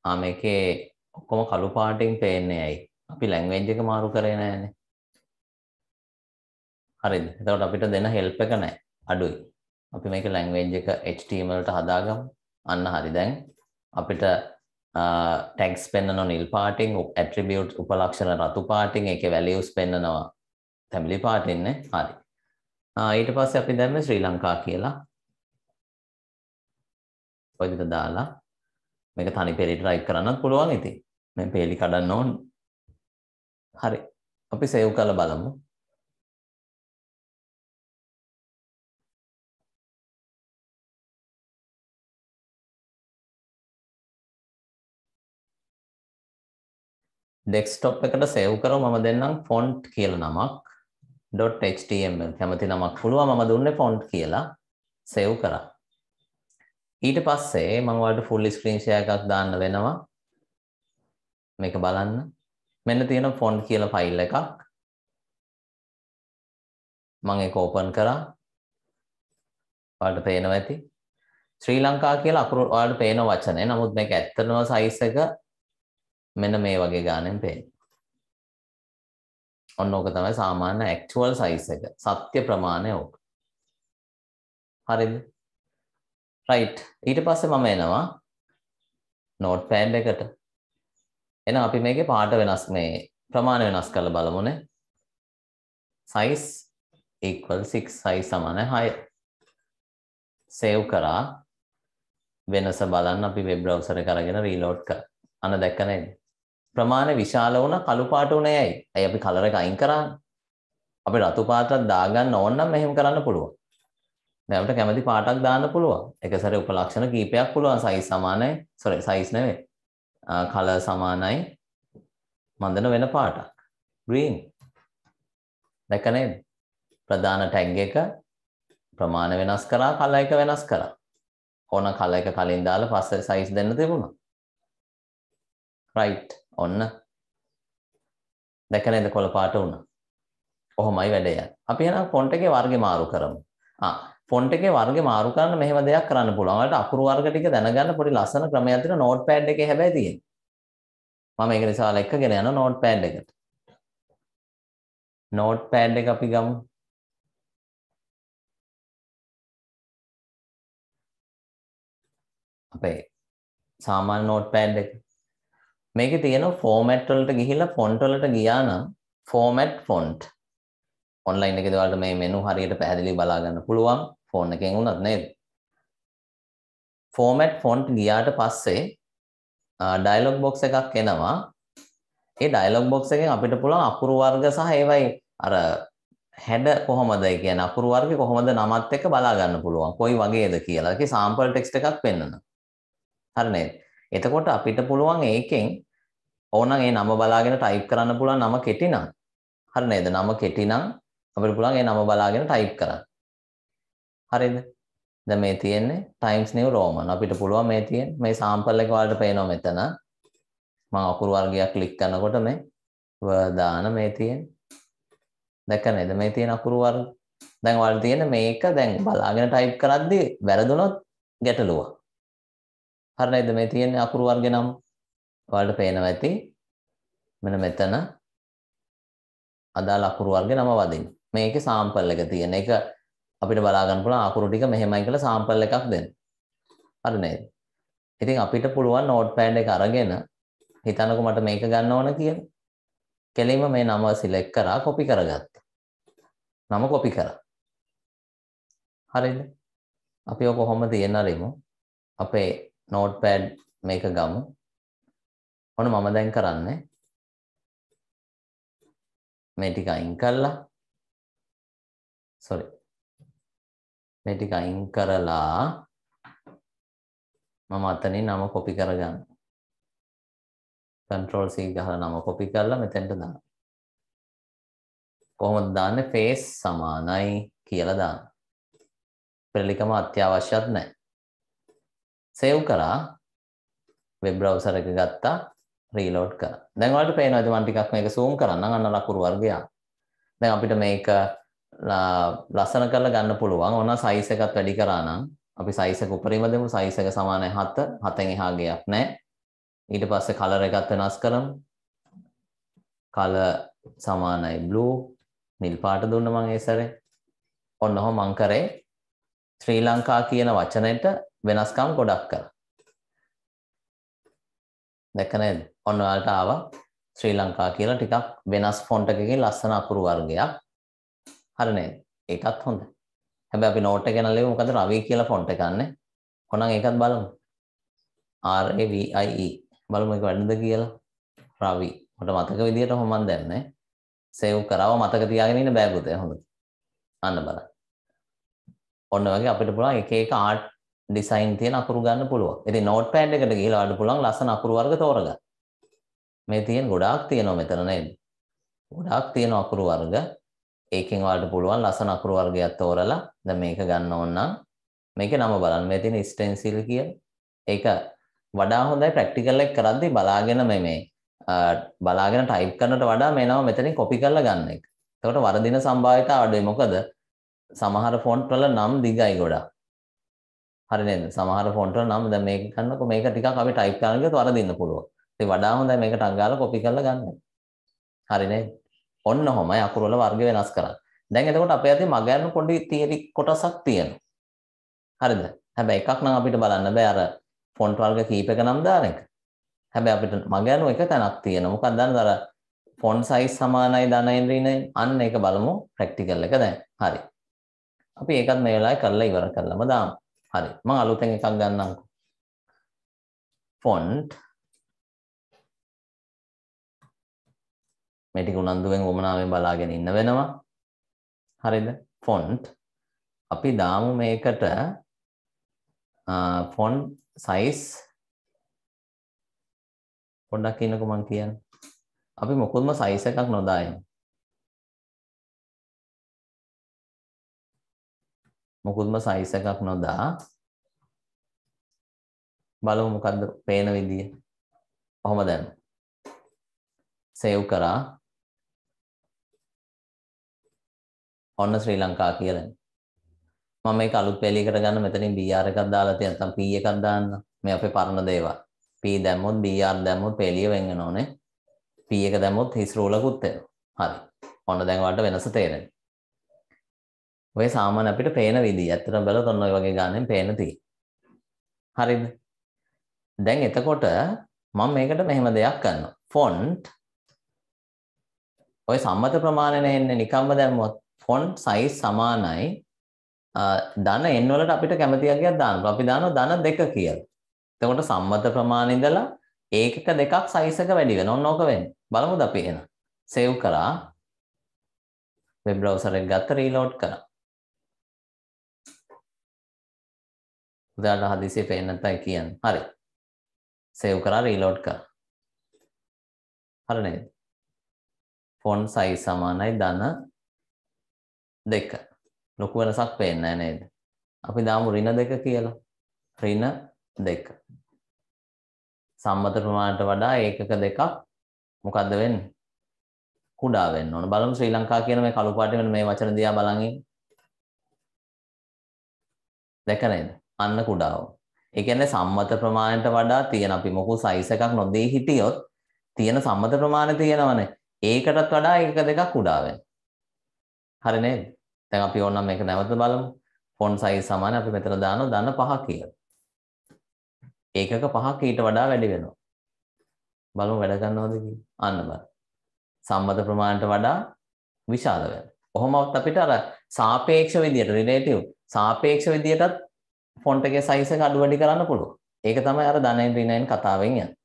ආ මේකේ ඔක්කොම කළු පාටින් පේන්නේ ඇයි අපි ලැංග්වේජ් එක මාරු කරේ නැහැනේ හරිද? එතකොට අපිට දෙන help එක නැහැ. අඩුයි. අපි මේක language එක HTML වලට හදාගමු. අන්න හරි. දැන් අපිට tags පෙන්වනවා නිල් පාටින්, attributes උපලක්ෂණ රතු පාටින්, ඒකේ values පෙන්වනවා තැඹිලි පාටින් නේ. හරි. ඊට පස්සේ අපි දැම්මේ ශ්‍රී ලංකා කියලා. ඔය විදිහට දාලා මේක තනි පෙරේට රයිට් කරන්නත් පුළුවන් ඉතින්. මම පෙලි කඩන්න ඕන. හරි. අපි සේව් කරලා බලමු. ඩෙස්ක්ටොප් එකට සේව් කරව මම දෙන්නම් ෆොන්ට් කියලා නමක් .html කැමති නමක් පුළුවන් මම දුන්නේ ෆොන්ට් කියලා සේව් කරා. ඊට පස්සේ මම ඔයාලට ෆුල් ස්ක්‍රීන් ෂෙයා එකක් දාන්න වෙනවා. මේක බලන්න. මෙන්න තියෙන ෆොන්ට් කියලා ෆයිල් එකක්. මම ඒක ඕපන් කරා. ඔයාලට පේනවා ඇති. ශ්‍රී ලංකා කියලා අකුරු ඔයාලට පේන වචනේ. නමුත් මේක ඇත්තම සයිස් එක මෙන්න මේ වගේ ගානෙන් පේන්නේ. ඔන්න ඕක තමයි සාමාන්‍ය ඇක්චුවල් සයිස් එක. සත්‍ය ප්‍රමාණය ඕක. හරිද? රයිට්. ඊට පස්සේ මම එනවා නෝට්පෑඩ් එකට. එහෙනම් අපි මේකේ පාට වෙනස් මේ ප්‍රමාණය වෙනස් කරලා බලමුනේ. size equal 6 size සමාන 6. save කරා වෙනස බලන්න අපි වෙබ් බ්‍රවුසර් එක අරගෙන රීලෝඩ් කර. අන දැක්ක නේද? ප්‍රමාණය විශාල වුණ කළු පාට උනේ ඇයි? ඇයි අපි කලර් එක අයින් කරාන්නේ? අපි රතු පාටක් දාගන්න ඕන නම් එහෙම කරන්න පුළුවන්. දැන් අපිට කැමති පාටක් දාන්න පුළුවන්. එක සැරේ උපලක්ෂණ කීපයක් පුළුවන් සයිස් සමානයි. sorry සයිස් නෙවෙයි. කලර් සමානයි. මන්දන වෙන පාටක්. green. දැක නේද? ප්‍රධාන ටැග් එක ප්‍රමාණ වෙනස් කරා, කලර් එක වෙනස් කරා. ඕන කලර් එක කලින් දාලා පස්සේ සයිස් දෙන්න තිබුණා. right ඔන්න දැකලා ඉඳ කොළ පාට වුණා. කොහොමයි වැඩේ යන්නේ. අපි එහෙනම් ෆොන්ට් එකේ වර්ගය මාරු කරමු. ආ ෆොන්ට් එකේ වර්ගය මාරු කරන්න මෙහෙම දෙයක් කරන්න පුළුවන්. ඔයාලට අකුරු වර්ග ටික දැනගන්න පොඩි ලස්සන ක්‍රමයක් තියෙනවා නෝට්පෑඩ් එකේ හැබැයි තියෙන්නේ. මම ඒක නිසා ඔයාලා එක්කගෙන යනවා නෝට්පෑඩ් එකට. නෝට්පෑඩ් එක අපි ගමු. අපේ සාමාන්‍ය නෝට්පෑඩ් එක මේකේ තියෙන ෆෝමැට් වලට ගිහිල්ලා ෆොන්ට් වලට ගියා නම් ෆෝමැට් ෆොන්ට් ඔන්ලයින් එකේ ඔයාලට මේ මෙනු හරියට පැහැදිලිව බලා ගන්න පුළුවන් ෆෝන් එකෙන් උනත් නේද ෆෝමැට් ෆොන්ට් ගියාට පස්සේ ඩයලොග් බොක්ස් එකක් එනවා ඒ ඩයලොග් බොක්ස් එකෙන් අපිට පුළුවන් අකුරු වර්ග සහ ඒවයි අර හැඩ කොහොමද කියන අකුරු වර්ග කොහොමද නමත් එක්ක බලා ගන්න පුළුවන් කොයි වගේද කියලා ඒකේ සාම්පල් ටෙක්ස්ට් එකක් පෙන්වනවා හරි නේද එතකොට අපිට පුළුවන් ඒකෙන් ඕනනම් ඒ නම බලාගෙන ටයිප් කරන්න පුළුවන් නම කෙටි නම්. හරි නේද? නම කෙටි නම් අපිට පුළුවන් ඒ නම බලාගෙන ටයිප් කරන්න. හරිද? දැන් මේ තියෙන්නේ Times New Roman. අපිට පුළුවන් මේ තියෙන මේ sample එක වලට පේනවා මෙතන. මම අකුරු වර්ගයක් ක්ලික් කරනකොට මේ වර්දාන මේ තියෙන. දැක්ක නේද? මේ තියෙන අකුරු වර්ග. දැන් ඔයාලට තියෙන මේක දැන් බලාගෙන ටයිප් කරද්දී වැරදුනොත් ගැටලුවක්. හරි නේද මේ තියෙන අකුරු වර්ග නම් ඔයාලට පේනවා ඇති. මෙන්න මෙතන අදාළ අකුරු වර්ග නම වදින්න. මේකේ සාම්පල් එක තියෙන එක අපිට බලා ගන්න පුළුවන් අකුරු ටික මෙහෙමයි කියලා සාම්පල් එකක් දෙන්න. හරි නේද? ඉතින් අපිට පුළුවන් නෝට්පෑඩ් එක අරගෙන හිතන්නකෝ මට මේක ගන්න ඕන කියලා. කෙලින්ම මේ නම සිලෙක්ට් කරා කොපි කරගත්තා. නම කොපි කරා. හරිද? අපි ඔක කොහොමද යන්නරිමු? අපේ නෝට්පෑඩ් මේක ගමු. ඔන්න මම දැන් කරන්නේ මේ ටික අයින් කරලා sorry මේ ටික අයින් කරලා මම අතනින් නම කොපි කරගන්න. control C ගහලා නම කොපි කරලා මෙතෙන්ට දාන්න. කොහොමද දාන්නේ face සමානයි කියලා දාන්න. පෙරලිකම අත්‍යවශ්‍යත් නැහැ. සේව් කරා වෙබ් බ්‍රවුසර් එක ගත්තා රීලෝඩ් කරා. දැන් ඔයාලට පේනවා මම ටිකක් මේක zoom කරන්න අන්න ලකුණු වර්ගයක්. දැන් අපිට මේක ලස්සන කරලා ගන්න පුළුවන්. ඕන size එකත් වැඩි කරා නම් අපි size එක උඩරිම දෙමු size එක සමානයි 7. 7න් එහා ගයක් නැහැ. ඊට පස්සේ color එකත් වෙනස් කරමු. color සමානයි blue. නිල් පාට දුන්න මම ඒ සැරේ. ඔන්න ඔහොම මං කරේ ශ්‍රී ලංකා කියන වචනෙට වෙනස්කම් ගොඩක් කළා. දැක්ක නේද? ඔන්න ඔයාලට ආවා ශ්‍රී ලංකා කියලා ටිකක් වෙනස් ෆොන්ට් එකකින් ලස්සන අකුරු වර්ගයක්. හරි නේද? ඒකත් හොඳයි. හැබැයි අපි නෝට් එක ගැන ලියමු මොකද රවි කියලා ෆොන්ට් එකක් නේ. ඕනනම් ඒකත් බලමු. R A V I E බලමු ඒක වැරදිද කියලා. රවි. මට මතක විදියට හොමන් දැන්නේ. සේව් කරව මතක තියාගෙන ඉන්න බෑ පුතේ හොඳට. අන්න බලන්න. ඔන්න වගේ අපිට පුළුවන් එක එක ආර්ට් ඩිසයින් තියෙන අකුරු ගන්න පුළුවන්. ඉතින් නෝට් පෑඩ් එකට ගිහලා වඩ පුළුවන් ලස්සන අකුරු වර්ග තෝරගන්න. මේ තියෙන ගොඩාක් තියෙනවා මෙතන නේද? ගොඩාක් තියෙන අකුරු වර්ග. ඒකෙන් ඔයාලට පුළුවන් ලස්සන අකුරු වර්ගයක් තෝරලා දැන් මේක ගන්න ඕන නම් මේකේ නම බලන්න. මේ තියෙන ස්ටෙන්සිල් කියලා. ඒක වඩා හොඳයි ප්‍රැක්ටිකල් එක කරද්දී බලාගෙන මේ මේ බලාගෙන ටයිප් කරනට වඩා මේ නම මෙතනින් කොපි කරලා ගන්න එක. එතකොට වරදින සම්භාවිතා අඩුයි. මොකද සමහර ෆොන්ට් වල නම් දිගයි ගොඩාක්. හරි නේද? සමහර ෆොන්ට් වල නම් දැන් මේක ගන්නකො මේක ටිකක් අපි ටයිප් කරන ගියොත් වරදින්න පුළුවන්. ඉතින් වඩා හොඳයි මේක ටක් ගාලා කොපි කරලා ගන්න. හරි නේද? ඔන්න ඔහොමයි අකුරු වල වර්ග වෙනස් කරන්නේ. දැන් එතකොට අපේ අතේ මගහැරන පොඩි තියරි කොටසක් තියෙනවා. හරිද? හැබැයි එකක් නම් අපිට බලන්න බෑ අර ෆොන්ට් වර්ග කීපක නම් දාන එක. හැබැයි අපිට මගහැරන එක තැනක් තියෙනවා. මොකක්ද දන්නවද අර ෆොන්ට් සයිස් සමානයි දනයින්රිනේ අන්න ඒක බලමු ප්‍රැක්ටිකල් එක දැන්. හරි. අපි ඒකත් මේ වෙලාවේ කරලා ඉවර කරලම දාමු. හරි. මම අලුතෙන් එකක් ගන්නම්කෝ. font මේ ටික උනන්දුවෙන් වමනාවෙන් බලාගෙන ඉන්න වෙනවා. හරිද? font අපි දාමු මේකට font size පොඩ්ඩක් ඉන්නකෝ මම කියන්නේ. අපි මොකොත්ම size එකක් නොදායමු. මොකුත්ම සයිස් එකක් නොදා බලමු මොකද්ද පේන විදිය. කොහොම දැන් සේව් කරා. ඔන්න ශ්‍රී ලංකා කියලා. මම මේක අලුත් පෙළයකට ගන්න මෙතනින් BR එකක් දාලා තියන නැත්නම් P එකක් දාන්න. මේ අපේ පරණ දේවල්. P දැම්මොත් BR දැම්මොත් පෙළිය වෙන් වෙනෝනේ. P එක දැම්මොත් හිස් රූලකුත් එනවා. හරි. ඔන්න දැන් වාට වෙනස තේරෙනවා. ඔය සාමාන්‍ය අපිට පේන විදිහ. ඇත්තටම බැලුවොත් ඔන්න ඔය වගේ ගානෙන් පේන තියෙන්නේ. හරිද? දැන් එතකොට මම මේකට මෙහෙම දෙයක් කරනවා. font ඔය සම්මත ප්‍රමාණයනේ එන්නේ නිකම්ම දැම්මොත් font size සමානයි ධන n වලට අපිට කැමති අගයක් දාන්න පුළුවන්. අපි දානවා ධන දෙක කියලා. එතකොට සම්මත ප්‍රමාණය ඉඳලා ඒකක දෙකක් size එක වැඩි වෙනවා. ඔන්න ඕක වෙන්නේ. බලමුද අපි එහෙනම්. save කරා. web browser එක ගත්ත reload කරා. උදාට හදිසියේ පේන්නේ නැත්නම් කියන්නේ. හරි. සේව් කරා රීලෝඩ් කරා. හරි නේද? ෆොන්ට් සයිස් සමානයි ධන 2. ලොකු වෙනසක් පේන්නේ නැහැ නේද? අපි දාමු ඍණ 2 කියලා. ඍණ 2. සම්මත ප්‍රමාණයට වඩා ඒකක දෙකක් මොකද්ද වෙන්නේ? කුඩා වෙන්න ඕන. බලමු ශ්‍රී ලංකා කියන මේ කළු පාට වෙන මේ වචන දිහා බලන් ඉන්න. දැක නේද? අන්න කුඩාව. ඒ කියන්නේ සම්මත ප්‍රමාණයට වඩා තියෙන අපි මොකෝ සයිස් එකක් නොදී හිටියොත් තියෙන සම්මත ප්‍රමාණය තියෙනවනේ. ඒකටත් වඩා එක දෙකක් කුඩා වෙනවා. හරි නේද? දැන් අපි ඕනනම් මේක නැවත බලමු. ෆොන්ට් සයිස් සමාන අපි මෙතන දානවා දන 5 කියලා. ඒකක 5ක ඊට වඩා වැඩි වෙනවා. බලමු වැඩ ගන්නවද කියලා. අන්න බලන්න. සම්මත ප්‍රමාණයට වඩා විශාල වෙනවා. කොහොමවත් අපිට අර සාපේක්ෂ විදියට රිලේටිව් සාපේක්ෂ විදියටත් ෆොන්ට් එකේ size එක අඩු වැඩි කරන්න පුළුවන්. ඒක තමයි අර ධනෙන් ඍණයෙන් කතාවෙන් යන්නේ.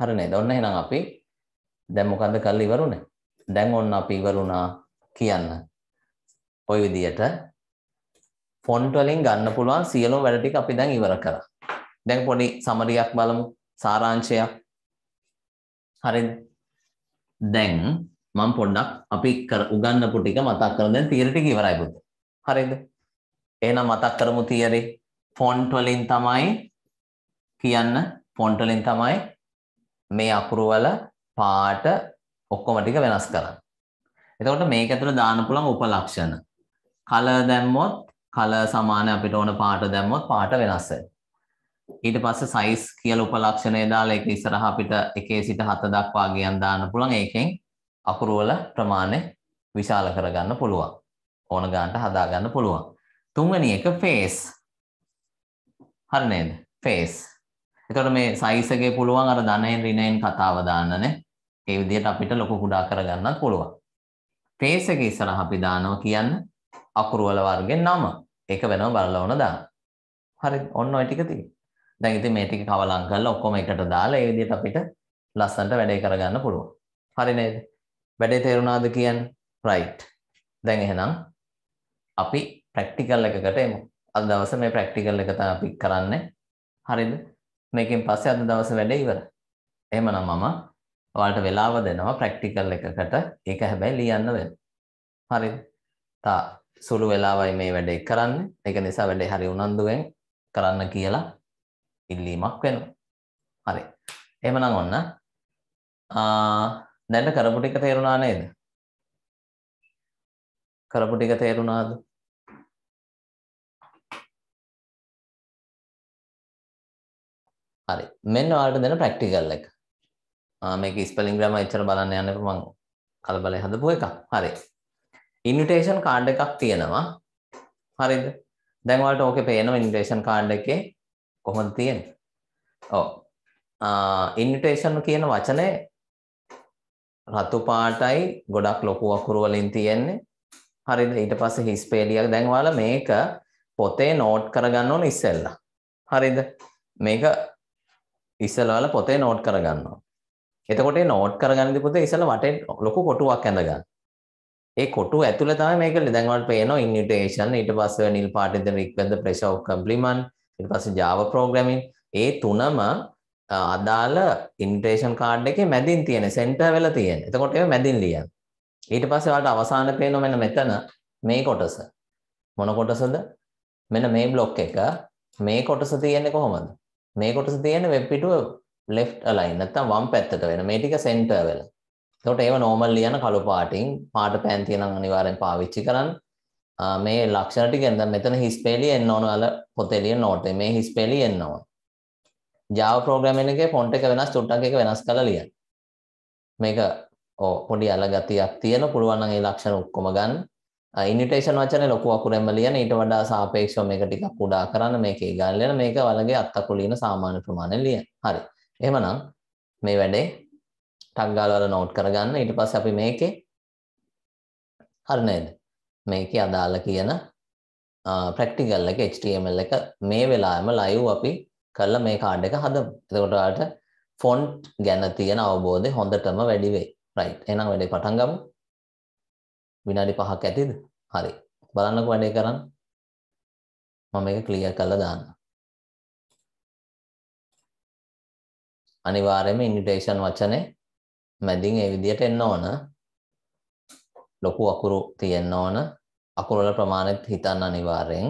හරි නේද? ඔන්න එහෙනම් අපි දැන් මොකද්ද කරලා ඉවරුනේ? දැන් ඔන්න අපි ඉවරුණා කියන්න. ওই විදියට ෆොන්ට් වලින් ගන්න පුළුවන් සියලුම වැඩ ටික අපි දැන් ඉවර කරා. දැන් පොඩි සමරියක් බලමු සාරාංශයක්. හරිද? දැන් මම පොඩ්ඩක් අපි උගන්නපු ටික මතක් කරගෙන දැන් තියරි ටික ඉවරයි පුතේ. හරිද? එහෙනම් මතක් කරමු තියරේ. ෆොන්ට් වලින් තමයි කියන්න ෆොන්ට් වලින් තමයි මේ අකුරු වල පාට ඔක්කොම ටික වෙනස් කරන්නේ. එතකොට මේක ඇතුළේ දාන්න පුළුවන් උපලක්ෂණ. කලර් දැම්මොත් කලර් සමාන අපිට ඕන පාට දැම්මොත් පාට වෙනස් ඊට පස්සේ සයිස් කියලා උපලක්ෂණය දාලා ඒක ඉස්සරහා අපිට 1 සිට 7 දක්වා ගියන් දාන්න පුළුවන්. ඒකෙන් අකුරු වල ප්‍රමාණය විශාල කරගන්න පුළුවන්. ඕන ගානට හදා ගන්න පුළුවන්. තුන්වෙනි එක ෆේස් හරි නේද? ෆේස්. එතකොට මේ සයිස් එකේ පුළුවන් අර ධනෙන් ඍණයෙන් කතාව දාන්නනේ. ඒ විදිහට අපිට ලොකු කුඩා කරගන්නත් පුළුවන්. ෆේස් එක ඉස්සරහ අපි දානවා කියන්න අකුරු වල වර්ගෙ නම. ඒක වෙනම බලලා වුණ දාන්න. හරි. ඔන්න ඔය ටික තියෙනවා. දැන් ඉතින් මේ ටික කවලම් කරලා ඔක්කොම එකට දාලා ඒ විදිහට අපිට ලස්සනට වැඩේ කරගන්න පුළුවන්. හරි නේද? වැඩේ තේරුණාද කියන්නේ? right. දැන් එහෙනම් අපි ප්‍රැක්ටිකල් එකකට එමු. අද දවසේ මේ ප්‍රැක්ටිකල් එක තමයි අපි කරන්නේ. හරිද? මේකෙන් පස්සේ අද දවසේ වැඩේ ඉවරයි. එහෙමනම් මම ඔයාලට වෙලාව දෙනවා ප්‍රැක්ටිකල් එකකට. ඒක හැබැයි ලියන්න වෙනවා. හරිද? තා සුළු වෙලාවයි මේ වැඩේ කරන්නේ. ඒක නිසා වැඩේ හරි උනන්දුවෙන් කරන්න කියලා ඉල්ලීමක් වෙනවා. හරි. එහෙමනම් ඔන්න දැන් කරපු ටික තේරුණා නේද? කරපු ටික තේරුණාද? හරි මෙන්න ඔයාලට දෙන ප්‍රැක්ටිකල් එක මේක ස්පෙලින් ග්‍රෑමර් එච්චර බලන්න යන්න එපා මම කලබලයි හදපු එකක් හරි ඉන්විටේෂන් කාඩ් එකක් තියෙනවා හරිද දැන් ඔයාලට ඕකේ පේනවා ඉන්විටේෂන් කාඩ් එකේ කොහොමද තියෙන්නේ ඔව් ඉන්විටේෂන් කියන වචනේ රතු පාටයි ගොඩක් ලොකු අකුරු වලින් තියෙන්නේ හරිද ඊට පස්සේ හිස් පේලියක් දැන් ඔයාලා මේක පොතේ නෝට් කරගන්න ඕන ඉස්සෙල්ලා හරිද මේක ඉස්සලාල පොතේ නෝට් කරගන්නවා. එතකොට නෝට් කරගන්නදි පුතේ ඉස්සලා වටේ ලොකු කොටුවක් ඇඳගන්න. ඒ කොටුව ඇතුළ තමයි මේක දැන්වට පේනවා ඉන්විටේෂන් ඊට පස්සේ නිල් පාටින් the request the pressure of compliment ඊට පස්සේ Java programming ඒ තුනම අදාළ ඉන්ටේෂන් කාඩ් එකේ මැදින් තියෙන සෙන්ටර් වෙලා තියෙන. එතකොට ඒක මැදින් ලියන. ඊට පස්සේ ඔයාලට අවසාන පේනවා මෙන්න මෙතන මේ කොටස. මොන කොටසද? මෙන්න මේ බ්ලොක් එක මේ කොටස තියෙන්නේ කොහොමද? මේ කොටස තියෙන වෙබ් පිටුව left align නැත්නම් වම් පැත්තට වෙන මේ ටික center වෙලා. එතකොට ඒව normal ලියන කළු පාටින් පාට පෑන් තියෙනවා අනිවාර්යෙන් පාවිච්චි කරන්න. මේ ලක්ෂණ ටික දැන් මෙතන හිස්පෙලි එන්න ඕන වල පොතේ ලියන note මේ හිස්පෙලි එන්න ඕන. Java programming එකේ font එක වෙනස් චුට්ටක් එක වෙනස් කරලා ලියන්න. මේක ඔව් පොඩි අලගතියක් තියෙන පුළුවන් නම් ඒ ලක්ෂණ ඔක්කොම ගන්න. ඉන්විටේෂන් වචනේ ලොකු අකුරෙන්ම ලියන ඊට වඩා සාපේක්ෂව මේක ටිකක් උඩා කරන්න මේක ඉගල්ලන මේක වලගේ අත්තකු ලියන සාමාන්‍ය ප්‍රමාණය ලියන. හරි. එහෙමනම් මේ වැඩේ ටක් ගාලා වල නෝට් කරගන්න ඊට පස්සේ අපි මේකේ හරි නේද? මේකේ අදාළ කියන ප්‍රැක්ටිකල් එක HTML එක මේ වෙලාවෙම ලයිව් අපි කරලා මේ කාඩ් එක හදමු. එතකොට ඔයාලට ෆොන්ට් ගැන තියෙන අවබෝධය හොඳටම වැඩි වෙයි. රයිට්. එහෙනම් වැඩේ පටන් ගමු. විනාඩි 5ක් ඇතේද? හරි. බලන්නකො වැඩේ කරන්න. මම මේක ක්ලියර් කරලා දාන්න. අනිවාර්යයෙන්ම ඉන්විටේෂන් වචනේ මැදින් ඒ විදිහට එන්න ඕන. ලොකු අකුරු තියෙන්න ඕන. අකුරු වල ප්‍රමාණයත් හිතන්න අනිවාර්යෙන්.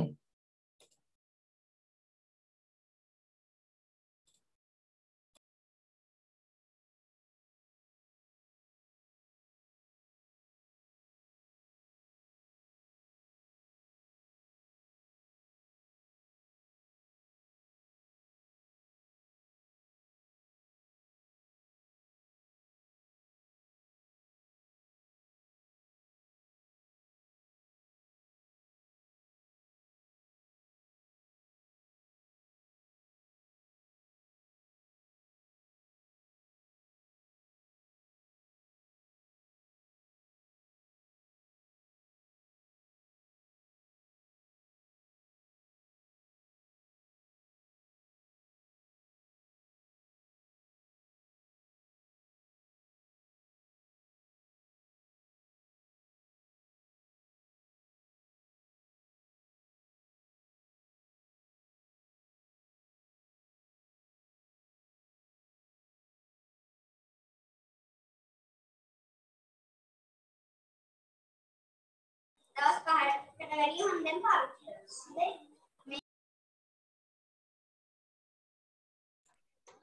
දවස් 5කට වැඩිය මම දැන් පාවිච්චි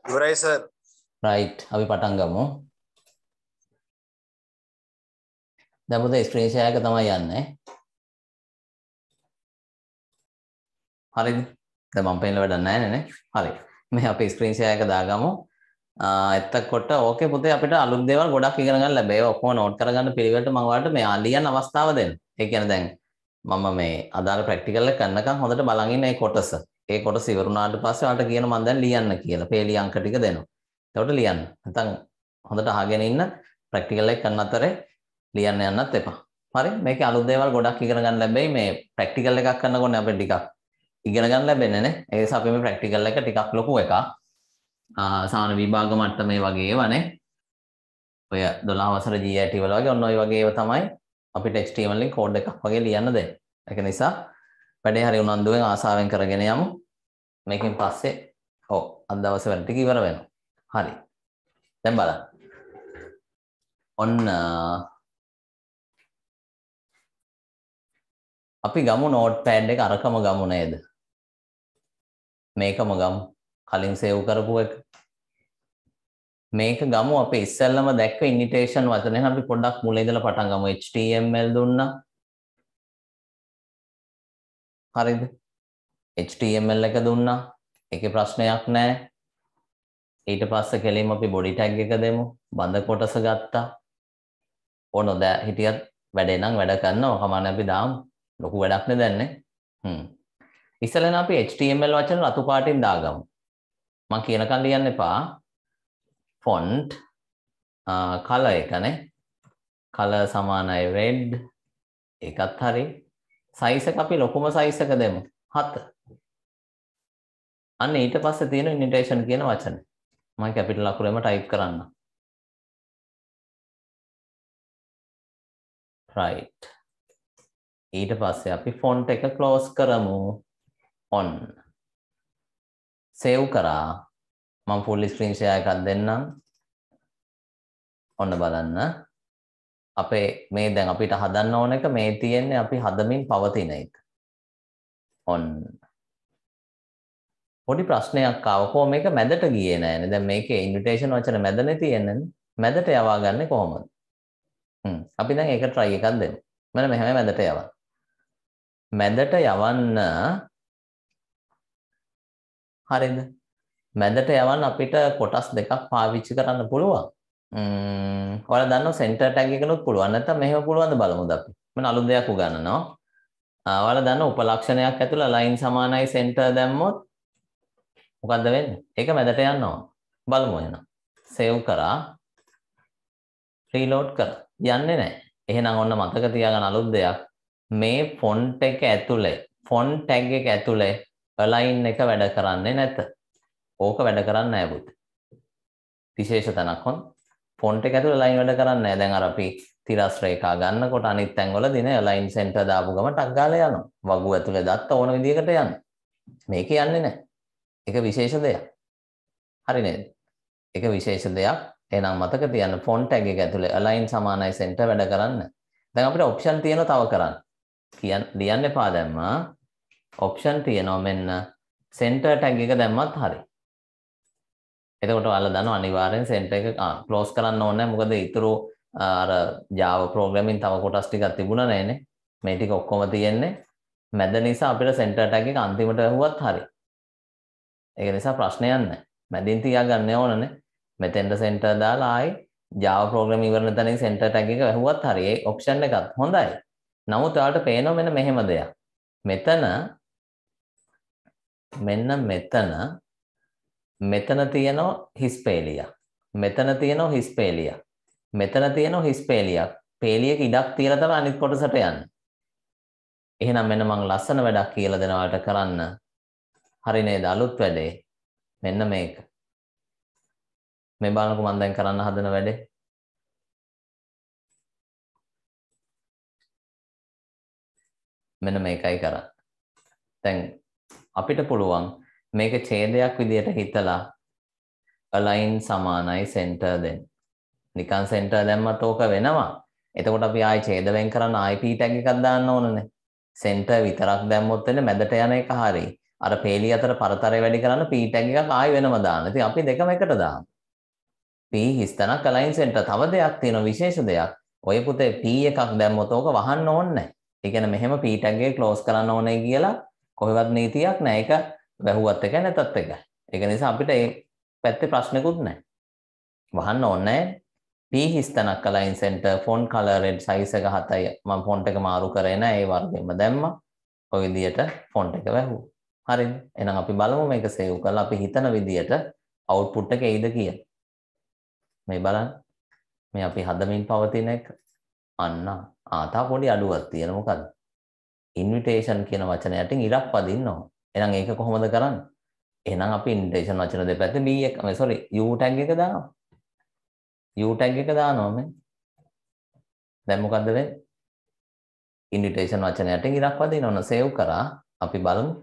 කරනවා. ඉවරයි සර්. රයිට් අපි පටන් ගමු. දැන් මොකද ස්ක්‍රීන් ෂෙයා එක තමයි යන්නේ. හරිද? දැන් මම පේන වැඩක් නැහැ නේ. හරි. මේ අපි ස්ක්‍රීන් ෂෙයා එක දාගමු. එත්තකොට ඕක පුතේ අපිට අලුත් දේවල් ගොඩක් ඉගෙන ගන්න ලැබේ. ඔක්කොම නෝට් කරගන්න පිළිවෙලට මම ඔයාලට මේ ලියන්න අවස්ථාව දෙන්න. ඒ කියන්නේ දැන් මම මේ අදාළ ප්‍රැක්ටිකල් එක කරනකම් හොඳට බලන් ඉන්න මේ කොටස. ඒ කොටස ඉවරුනාට පස්සේ ඔයාලට කියන මම දැන් ලියන්න කියලා. පේලි අංක ටික දෙනවා. එතකොට ලියන්න. නැත්නම් හොඳට අහගෙන ඉන්න ප්‍රැක්ටිකල් එක කරන අතරේ ලියන්න යන්නත් එපා. හරි මේක අලුත් දේවල් ගොඩක් ඉගෙන ගන්න ලැබෙයි මේ ප්‍රැක්ටිකල් එකක් කරනකොට අපිට ටිකක් ඉගෙන ගන්න ලැබෙන්නේ නේ. ඒ නිසා අපි මේ ප්‍රැක්ටිකල් එක ටිකක් ලොකු එකක්. සාන විභාග මට්ටමේ වගේ වනේ ඔය දොලා වසර ජී ඇටිවල වගේ ඔන්න ඔයි වගේ තමයි අපි ටෙක්ස්ටීමලින් කෝඩ් එකක් වගේ ලියන්න දෙ එක නිසා වැඩේ හරි උනන්දුවෙන් ආසාවෙන් කරගෙන යමු මේකින් පස්සේ ඕ අදවස වැනටික ඉවර වෙන හරි දැම් බල ඔන්න අපි ගමු නෝට් පෑඩ් එක අරකම ගමු නේද මේකම ගමු කලින් සේව් කරපු එක මේක ගමු අප ඉස්සල්ලම දැක්ක ඉන්නිටේෂන් වචනය අපි පොඩක් මුලේදල පටන් ගම HTML දුන්න හරිද HTML එක දුන්න එක ප්‍රශ්නයක් නෑ ඊට පස්ස කෙලින් අපි බොඩි ටැග් එක දෙමු බඳ කොටස ගත්තා ඕන දෑ හිටියත් වැඩේනම් වැඩ කරන්න හමන අපි දාම් ලොකු වැඩක්න දැන්නේ ඉස්සලන අපි HTML වචන රතුපාටින් දාගමු මම කියනකන් ලියන්න එපා. font color එකනේ. color සමානයි red. ඒකත් හරි. size එක අපි ලොකුම size එක දෙමු. 7. අන්න ඊට පස්සේ තියෙන indentation කියන වචනේ. මම කැපිටල් අකුරෙම type කරන්න. right. ඊට පස්සේ අපි font එක close කරමු. on සේව් කරා මම ෆුල් ස්ක්‍රීන් ෂෙයා එකක් දෙන්නම් ඔන්න බලන්න අපේ මේ දැන් අපිට හදන්න ඕන එක මේ තියෙන්නේ අපි හදමින් පවතින එක ඔන්න පොඩි ප්‍රශ්නයක් ආව කොහොම මේක මැදට ගියේ නෑනේ. දැන් මේකේ ඉන්විටේෂන් වචන මැදනේ තියෙන්නේ. මැදට යවා ගන්න කොහොමද? හ්ම්. අපි දැන් ඒක try එකක් දෙමු. මම මෙහෙම මැදට යවන්න. මැදට යවන්න හරිද? මැදට යවන්න අපිට කොටස් දෙකක් පාවිච්චි කරන්න පුළුවන්. ම්ම් ඔයාලා දන්නවා සෙන්ටර් ටැග් එකනොත් පුළුවන්. නැත්නම් මෙහෙම පුළුවන්ද බලමුද අපි. මම අලුත් දෙයක් උගන්වනවා. ඔයාලා දන්න උපලක්ෂණයක් ඇතුළේ ලයින් සමානයි සෙන්ටර් දැම්මොත් මොකද්ද වෙන්නේ? ඒක මැදට යනවා. බලමු එහෙනම්. සේව් කරා. රීලෝඩ් කරා. යන්නේ නැහැ. එහෙනම් ඔන්න මතක තියාගන්න අලුත් දෙයක්. මේ ෆොන්ට් එක ඇතුලේ ෆොන්ට් ටැග් එක ඇතුලේ align එක වැඩ කරන්නේ නැත. ඕක වැඩ කරන්නේ නැහැ පුතේ. විශේෂ තැනක් හොන් ෆොන්ට් එක ඇතුළේ align වැඩ කරන්නේ නැහැ. දැන් අර අපි තිරස් රේඛා ගන්නකොට අනිත් තැන්වල දින align center දාපු ගම ටක් ගාලා යනවා. වගු ඇතුළේ දත්ත ඕන විදිහකට යනවා. මේක යන්නේ නැහැ. ඒක විශේෂ දෙයක්. හරි නේද? ඒක විශේෂ දෙයක්. එහෙනම් මතක තියන්න ෆොන්ට් ටැග් එක ඇතුලේ align සමානයි center වැඩ කරන්න. දැන් අපිට option තියෙනවා තව කරන්න. කියන්න ලියන්න එපා දැම්මා. ඔප්ෂන් තියෙනවා මෙන්න සෙන්ටර් ටැග් එක දැම්මත් හරි. එතකොට ඔයාලා දන්නවා අනිවාර්යෙන් සෙන්ටර් එක ක්ලෝස් කරන්න ඕනේ මොකද ඊතුරු අර Java programming තව කොටස් ටිකක් තිබුණා නෑනේ. මේ ටික ඔක්කොම තියෙන්නේ. මැද නිසා අපිට සෙන්ටර් ටැග් එක අන්තිමට ඇහුවත් හරි. ඒක නිසා ප්‍රශ්නයක් නෑ. මැදින් තියාගන්න ඕනනේ. මෙතෙන්ට සෙන්ටර් දාලා ආයි Java programming කරන තැනින් සෙන්ටර් ටැග් එක ඇහුවත් හරි. ඒ ඔප්ෂන් එකත් හොඳයි. නමුත් ඔයාලට පේනවා මෙන්න මෙහෙම දෙයක්. මෙතන මෙන්න මෙතන මෙතන තියෙනවා හිස්පේලියක්. මෙතන තියෙනවා හිස්පේලියක්. මෙතන තියෙනවා හිස්පේලියක්. පේලියක ඉඩක් තියලා තමයි අනිත් කොටසට යන්නේ. එහෙනම් මෙන්න මං ලස්සන වැඩක් කියලා දෙනවාට කරන්න. හරි නේද අලුත් වැඩේ. මෙන්න මේක. මේ බලනකෝ මම දැන් කරන්න හදන වැඩේ. මෙන්න මේකයි කරන්නේ. දැන් අපිට පුළුවන් මේක ඡේදයක් විදියට හිතලා align සමානයි center දෙන්න. නිකන් center දැම්මත් ඕක වෙනවා. එතකොට අපි ආයි ඡේද වෙන් කරන්න IP tag එකක් දාන්න ඕනනේ. center විතරක් දැම්මොත් වෙන්නේ මැදට යන එක හරියි. අර පේලි අතර පරතරය වැඩි කරන්න P tag එකක් ආයි වෙනම දාන්න. ඉතින් අපි දෙකම එකට දාමු. P හිස්තනක් align center තව දෙයක් තියෙනවා විශේෂ දෙයක්. ඔය පුතේ P එකක් දැම්මොත් ඕක වහන්න ඕනේ නැහැ. ඒ කියන්නේ මෙහෙම P tag එක close කරන්න ඕනේ කියලා කොහෙවත් නීතියක් නෑ ඒක වැහුවත් එක නැතත් එක. ඒක නිසා අපිට ඒ පැත්තේ ප්‍රශ්නකුත් නෑ. වහන්න ඕනේ පී හිස්තනක් align centre font colour red size එක 7යි මම ෆොන්ට් එක මාරු කරේ නෑ ඒ වර්ගෙම දැම්මා. ඔය විදියට ෆොන්ට් එක වැහුවා. හරි එහෙනම් අපි බලමු මේක සේව් කරලා අපි හිතන විදියට අවුට්පුට් එක එයිද කියලා. මේ බලන්න. මේ අපි හදමින් පවතින එක අන්න ආතා පොඩි අඩුවක් තියෙන මොකද්ද? ඉන්විටේෂන් කියන වචන යටින් ඉලක් පදින්නවා. එහෙනම් ඒක කොහොමද කරන්නේ? එහෙනම් අපි ඉන්විටේෂන් වචන දෙපැත්ත B එක මේ sorry U tag එක දානවා. U tag එක දානවා මේ. දැන් මොකද්ද වෙන්නේ? ඉන්විටේෂන් වචන යටින් ඉලක් පදින්න ඕන සේව් කරා. අපි බලමු.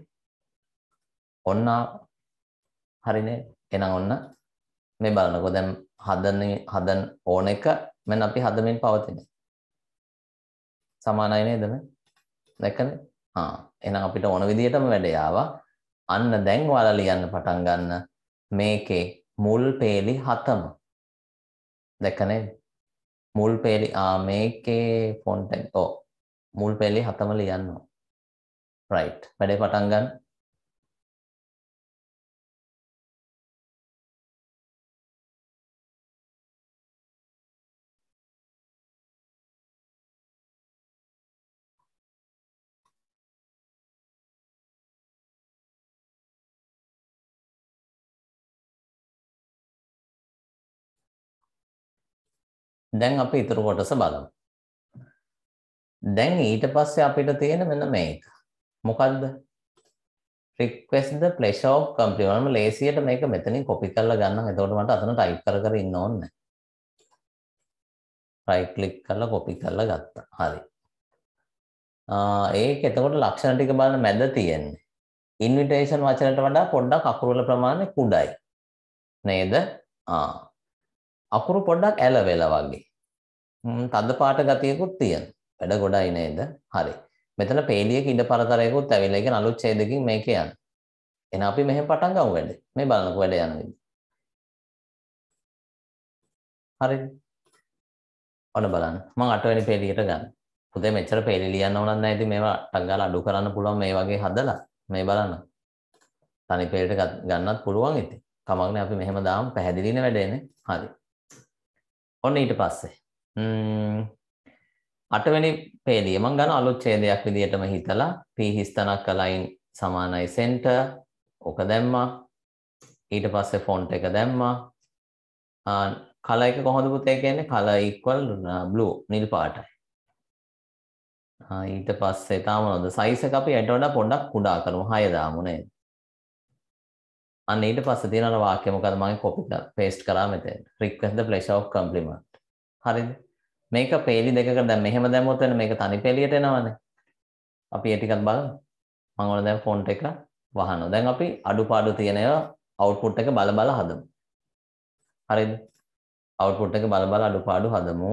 ඔන්න හරිනේ. එහෙනම් ඔන්න මේ බලනකො දැන් හදන හදන ඕන එක මෙන්න අපි හදමින් පවතින. සමානයි නේද මේ? දැකනේ. ආ එහෙනම් අපිට ඕන විදිහටම වැඩේ ආවා. අන්න දැන් ඔයාලා ලියන්න පටන් ගන්න මේකේ මුල් පේලි හතම. දැකනේ. මුල් පේලි ආ මේකේ ෆොන්ට් එක. ඔව්. මුල් පේලි හතම ලියන්න ඕන. රයිට්. වැඩේ පටන් ගන්න. දැන් අපි ඊතර කොටස බලමු. දැන් ඊට පස්සේ අපිට තියෙන මෙන්න මේක. මොකද්ද? request the pleasure of compliment. මම ලේසියට මේක මෙතනින් copy කරලා ගන්නම්. එතකොට මට අතන type කර කර ඉන්න ඕනේ right click කරලා copy කරලා ගත්තා. හරි. ආ ඒක එතකොට ලක්ෂණ ටික බලන මැද තියෙන්නේ. invitation වචනට වඩා පොඩ්ඩක් අකුරු වල ප්‍රමාණය කුඩායි. නේද? ආ අකුරු පොඩ්ඩක් ඇල වෙලා වගේ. තද පාට ගතියකුත් තියෙන. වැඩ ගොඩයි නේද? හරි. මෙතන පේලියක ඉඳ පරතරයකුත් ඇවිල්ලා ඒක අලුත් ඡේදකින් මේක යන. එහෙනම් අපි මෙහෙම පටන් ගමු වැඩේ. මේ බලනකො වැඩ යන විදිහ. හරිද? ඔන්න බලන්න. මම 8 වෙනි පේලියට ගන්න. පුතේ මෙච්චර පේලි ලියන්න ඕනක් නැහැ. ඉතින් මේවා අටක් ගාලා අඩු කරන්න පුළුවන් මේ වගේ හදලා. මේ බලන්න. තනි පේලියට ගන්නත් පුළුවන් ඉතින්. කමක් නැහැ අපි මෙහෙම දාමු. පැහැදිලිනේ වැඩේනේ. හරි. ඔන්න ඊට පස්සේ අටවැනි පේලිය මං ගන්න අලුත් ඡේදයක් විදිහටම හිතලා p හිස්තනක් කලයින් සමානයි සෙන්ට ඕක දැම්මා ඊට පස්සේ ෆොන්ට් එක දැම්මා කල එක කොහොමද පුතේ කියන්නේ කල ඉක්වල් බ්ලූ නිල් පාටයි ඊට පස්සේ තාම නේද සයිස් එක අපි යට වඩා පොඩ්ඩක් කුඩා කරමු 6 දාමු නේද අන්න ඊට පස්සේ තියෙන අර වාක්‍ය මොකද මම කොපි කරලා paste කරා මෙතෙන් request the pleasure of compliment හරිද මේක පේලි දෙකකට දැන් මෙහෙම දැම්මොත් වෙන මේක තනි පේලියට එනවනේ අපි ඒ ටිකක් බලමු මම ඔන්න දැන් font එක වහනවා දැන් අපි අඩුපාඩු තියෙන ඒවා output එක බල බල හදමු හරිද output එක බල බල අඩුපාඩු හදමු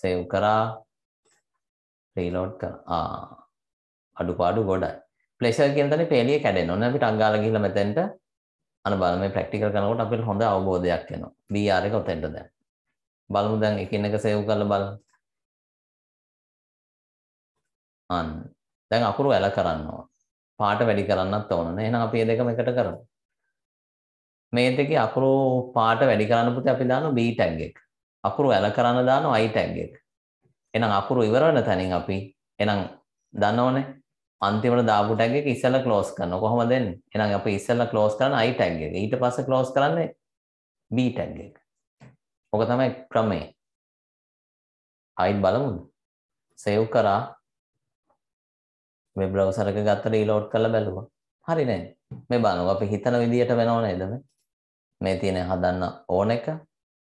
save කරා reload කරා ආ අඩුපාඩු ගොඩයි පලේසර් කියතන පේලිය කැඩෙන ඔන්න අපි ටංගාල ගිහිල මෙතැන්ට අන බල මේ ප්‍රක්ටිකල් කරනකොට අපිට හොඳ අවබෝධයක් එනවා VR එක ඔතෙන්ට දැන් බලමු දැන් එකින් එක සේව් කරලා බලමු අන්න දැන් අකුරු වැල කරනවා පාට වැඩි කරන්නත් ඕන නේ එහෙනම් අපි මේ දෙකම එකට කරමු මේ දෙකේ අකුරු පාට වැඩි කරන්න පුතේ අපි දානවා B tag එක අකුරු වැල කරන්න දානවා I tag එක එහෙනම් අකුරු ඉවර වෙන තැනින් අපි එහෙනම් දන්නවනේ අන්තිමට දාපු ටැග් එක ඉස්සෙල්ලා ක්ලෝස් කරනවා. කොහොමද එන්නේ? එහෙනම් අපි ඉස්සෙල්ලා ක්ලෝස් කරන i ටැග් එක. ඊට පස්සේ ක්ලෝස් කරන්නේ b ටැග් එක. ඔක තමයි ක්‍රමය. ආයිත් බලමුද? සේව් කරා. වෙබ් බ්‍රවුසර් එක ගත්ත රීලෝඩ් කරලා බැලුවා. හරි නේද? මේ බලන්න අපි හිතන විදියට වෙනව නේද මේ? මේ තියෙන හදන්න ඕන එක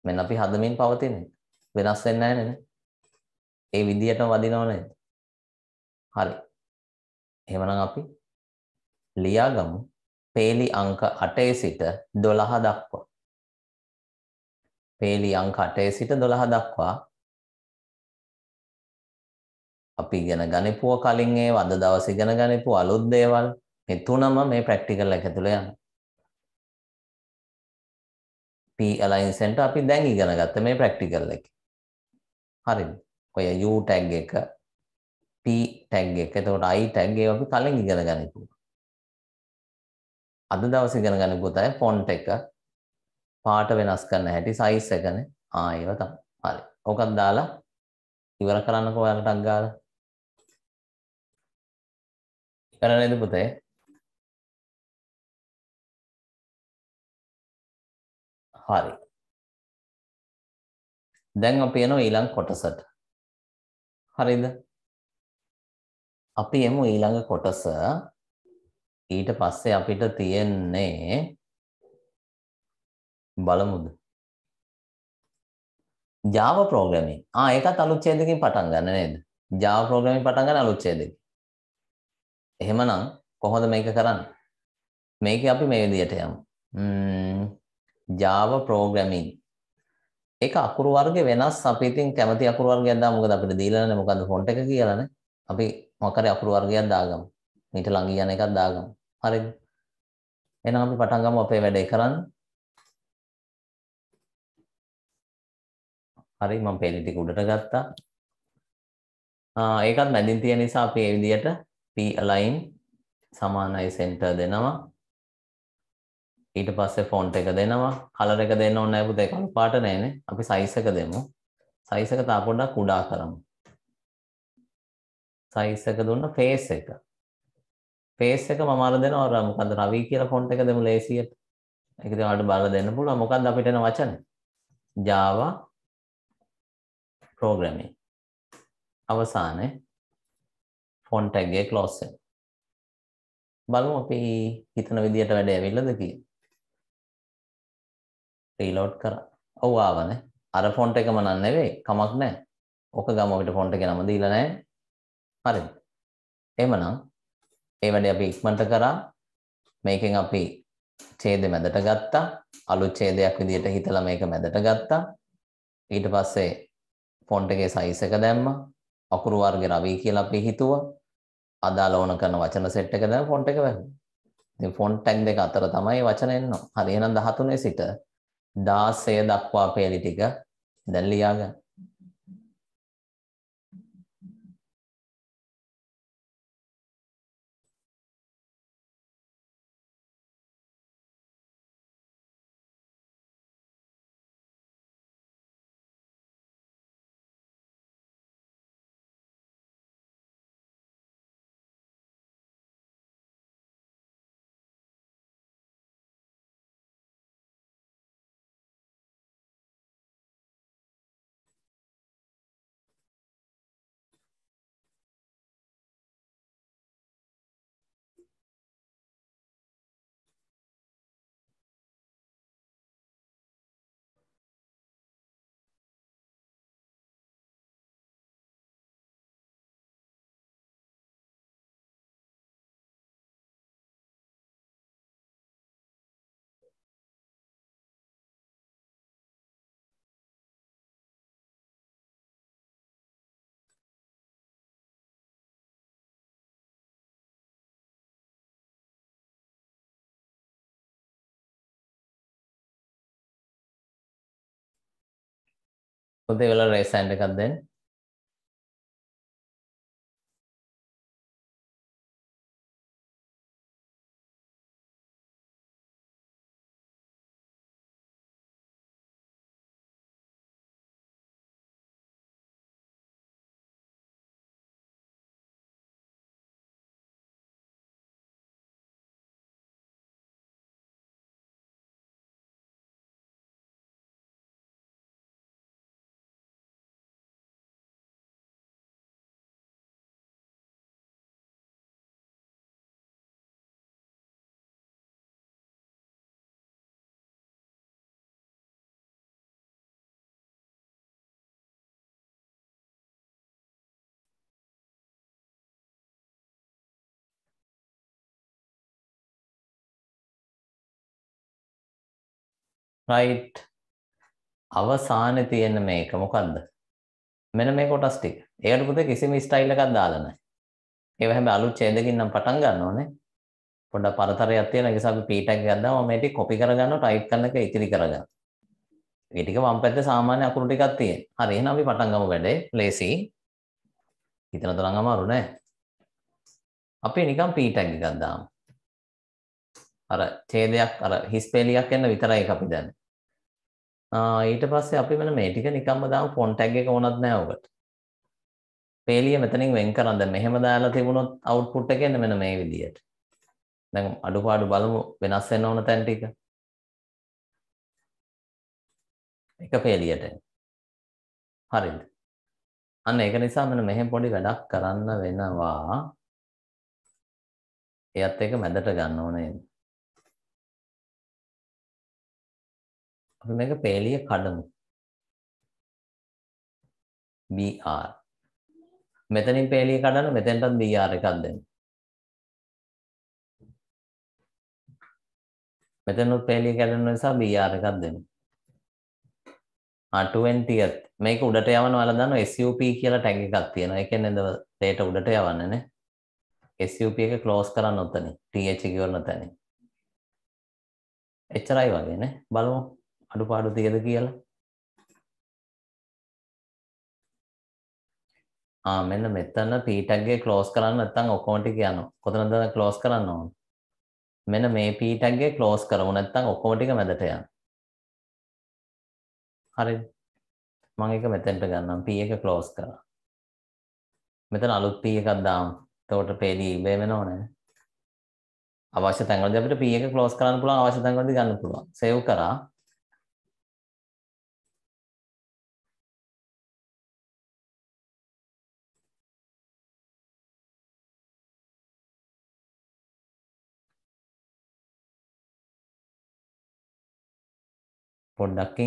මෙන්න අපි හදමින් පවතින එක. වෙනස් වෙන්නේ නැහැ නේද? ඒ විදියටම වදිනව නේද? හරි. එහෙමනම් අපි ලියාගමු පේලි අංක 8 සිට 12 දක්වා. පේලි අංක 8 සිට 12 දක්වා අපි ඉගෙන ගනිපුව කලින් ඒ අද දවසේ ඉගෙන ගනිපුව අලුත් දේවල් මේ තුනම මේ ප්‍රැක්ටිකල් එක තුළ යනවා. P alliance එකට අපි දැන් ඉගෙන ගත්ත මේ ප්‍රැක්ටිකල් එකේ. හරිද? ඔය U tag එක T ටැග් එක. එතකොට I ටැග් ඒක අපි කලින් ඉගෙන ගනිමු. අද දවසේ ඉගෙන ගන්න පුතේ ෆොන්ට් එක පාට වෙනස් කරන හැටි සයිස් එකනේ. ආ ඒව තමයි. හරි. ඕකත් දාලා ඉවර කරන්නකෝ ඔයාලට අක් ගාලා. ඉවර නේද පුතේ? හරි. දැන් අපි යනවා ඊළඟ කොටසට. හරිද? අපි යමු ඊළඟ කොටස ඊට පස්සේ අපිට තියෙන්නේ බලමුද Java programming. ආ ඒකත් අලුත් ඡේදකින් පටන් ගන්න නේද? Java programming පටන් ගන්න අලුත් ඡේදකින්. එහෙමනම් කොහොමද මේක කරන්නේ? මේක අපි මේ විදිහට යමු. Java programming. ඒක අකුරු වර්ග වෙනස් අපි ඉතින් කැමති අකුරු වර්ගයක් දාමු. මොකද අපිට දීලා නැහැ මොකද්ද ෆොන්ට් එක කියලානේ. අපි මොකරේ අකුරු වර්ගයක් දාගමු. මීට ළඟ යන එකක් දාගමු. හරිද? එහෙනම් අපි පටන් ගමු අපේ වැඩේ කරන්න. හරි මම පේලි ටික උඩට ගත්තා. ආ ඒකත් මැදින් තියෙන නිසා අපි මේ විදිහට P align සමානයි center දෙනවා. ඊට පස්සේ ෆොන්ට් එක දෙනවා. කලර් එක දෙන්න ඕනේ නැහැ පුතේ කළු පාට නෑනේ. අපි size එක දෙමු. size එක තා පොඩ්ඩක් උඩා කරමු. සයිස් එක දුන්න ෆේස් එක. ෆේස් එක මම අර දෙනවා අර මොකද්ද රවි කියලා ෆොන්ට් එක දෙමු ලේසියට. ඒක ඉතින් ඔයාලට බලලා දෙන්න පුළුවන්. මොකද්ද අපිට එන වචන? Java programming. අවසානයේ ෆොන්ට් එකේ ක්ලෝස් වෙන. බලමු අපි හිතන විදියට වැඩ ඇවිල්ලාද කියලා. රීලෝඩ් කරා. ඔව් ආවනේ. අර ෆොන්ට් එකම නන් නෙවෙයි. කමක් නැහැ. ඔක ගම අපිට ෆොන්ට් එක නම දීලා නැහැ. හරිද? එහෙමනම් ඒ වැඩේ අපි ඉක්මනට කරා. මේකෙන් අපි ඡේදෙ මැදට ගත්තා. අලුත් ඡේදයක් විදිහට හිතලා මේක මැදට ගත්තා. ඊට පස්සේ ෆොන්ට් එකේ සයිස් එක දැම්මා. අකුරු වර්ග රවි කියලා අපි හිතුවා. අදාළ ඕන කරන වචන සෙට් එක දැම්ම ෆොන්ට් එක වැහුවා. ඉතින් ෆොන්ට් ටැග් දෙක අතර තමයි වචන එන්නේ. හරි එහෙනම් 13 සිට 16 දක්වා පෙළි ටික දැන් ලියාගන්න. පොතේ වල රේසන්ඩ් එකක් දැන් රයිට් අවසානයේ තියෙන මේක මොකද්ද මෙන්න මේ කොටස් ටික ඒකට පුතේ කිසිම ස්ටයිල් එකක් දාලා නැහැ ඒව හැම අලුත් ඡේදකින් නම් පටන් ගන්න ඕනේ පොඩ්ඩක් පරතරයක් තියෙන නිසා අපි p tag එකක් දාමු මේ ටික copy කරගන්නවා type කරන එක ඉතිරි කරගන්න මේ ටික වම් පැත්තේ සාමාන්‍ය අකුරු ටිකක් තියෙන හරි එහෙනම් අපි පටන් ගමු වැඩේ ලේසි හිතන තරම් අමාරු නෑ අපි නිකන් p tag එකක් දාමු අර ඡේදයක් අර හිස්පෙලියක් යන විතරයි අපි දන්නේ ඊට පස්සේ අපි මෙන්න මේ ටික නිකම්ම දාමු ෆොන්ට් ටැග් එක ඕනත් නෑ ඔබට. පේලිය මෙතනින් වෙන් කරන් දැන් මෙහෙම දාලා තිබුණොත් අවුට්පුට් එක එන්නේ මෙන්න මේ විදියට. දැන් අඩුපාඩු බලමු වෙනස් වෙන්න ඕන තැන් ටික. එක පේලියට. හරිද? අන්න ඒක නිසා මම මෙහෙම පොඩි වැඩක් කරන්න වෙනවා. එයත් එක මැදට ගන්න ඕනේ. අපි මේක පෙළිය කඩමු. BR. මෙතනින් පෙළිය කඩන්න මෙතෙන්ටත් BR එකක් දෙන්න. මෙතනොත් පෙළිය කැඩෙන නිසා BR එකක් දෙන්න. ආ 20th මේක උඩට යවනවා ඔයාලා දන්නවා SUP කියලා ටැග් එකක් තියෙනවා. ඒ කියන්නේ නේද data උඩට යවන්නේ නේ. SUP එක ක්ලෝස් කරන්න ඔතනින් TH කිවරන තැනින්. එච්චරයි වගේ නේ. බලමු. අඩුපාඩු තියද කියලා ආ මෙන්න මෙතන පීටක්ගේ ක්ලෝස් කරන්න නැත්නම් ඔක්කොම ටික යනවා කොතනද ක්ලෝස් කරන්න ඕන මෙන්න මේ පීටක්ගේ ක්ලෝස් කරමු නැත්නම් ඔක්කොම ටික මැදට යන හරිද මම ඒක මෙතෙන්ට ගන්නම් p එක ක්ලෝස් කරා මෙතන අලුත් p එකක් දාමු එතකොට පේලි ඉබේ e වෙනව නේද අවශ්‍ය තැන්වලදී අපිට p එක ක්ලෝස් කරන්න පුළුවන් අවශ්‍ය තැන්වලදී ගන්න පුළුවන් සේව් කරා ポッドッキ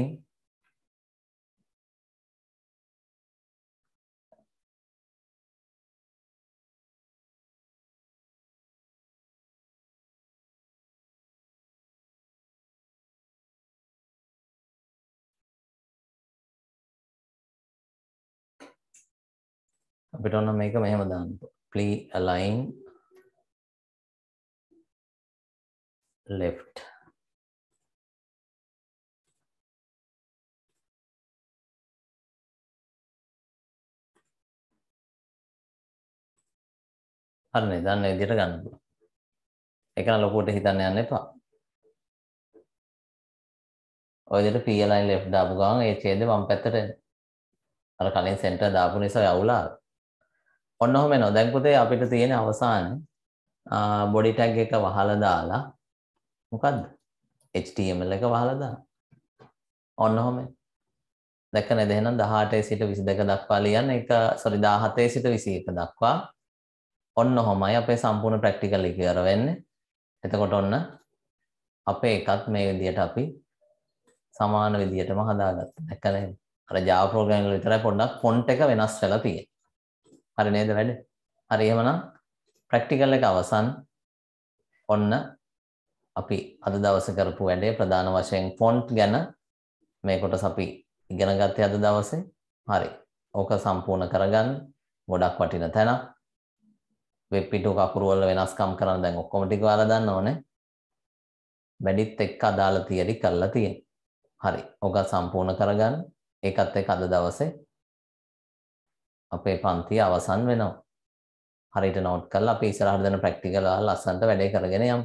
ン අපිට ઓના મેકે મેહમ દાં પ્લી અલાઈન લેફ્ટ හරිනේ දන්න විදිහට ගන්න පුළුවන්. ඒක නම් ලොකුවට හිතන්න යන්න එපා. ඔය විදිහට P line left දාපු ගමන් ඒ ඡේදය වම් පැත්තට එන. අර කලින් සෙන්ටර් දාපු නිසා යවුලා ආවා. ඔන්න ඔහම එනවා. දැන් පුතේ අපිට තියෙන අවසානයේ බොඩි ටැග් එක වහලා දාලා මොකද්ද? HTML එක වහලා දාන්න. ඔන්න ඔහම දැක්කනේ එහෙනම් 18 සිට 22 දක්වා ලියන්න. ඒක sorry 17 සිට 21 දක්වා ඔන්න හොමයි අපේ සම්පූර්ණ ප්‍රැක්ටිකල් එක ඉවර වෙන්නේ. එතකොට ඔන්න අපේ එකත් මේ විදිහට අපි සමාන විදිහටම හදාගත්තා. දැක්කද එහෙම? අර Java program වල විතරයි පොඩ්ඩක් font එක වෙනස් වෙලා තියෙන්නේ. හරි නේද වැඩේ? හරි එහෙමනම් ප්‍රැක්ටිකල් එක අවසන්. ඔන්න අපි අද දවසේ කරපු වැඩේ ප්‍රධාන වශයෙන් font ගැන මේ කොටස අපි ඉගෙන ගත්තේ අද දවසේ. හරි. ඕක සම්පූර්ණ කරගන්න ගොඩක් වටින තැනක්. වෙබ් පිටු කකුරු වල වෙනස්කම් කරන්න දැන් ඔක්කොම ටික ඔයාලා දන්නවනේ. වැඩිත් එක්ක අදාළ තියරි කරලා තියෙන. හරි. ඔක සම්පූර්ණ කරගන්න. ඒකත් එක්ක අද දවසේ අපේ පන්තිය අවසන් වෙනවා. හරියට නෝට් කරලා අපි ඉස්සරහට දෙන ප්‍රැක්ටිකල් වල ලස්සනට වැඩේ කරගෙන යමු.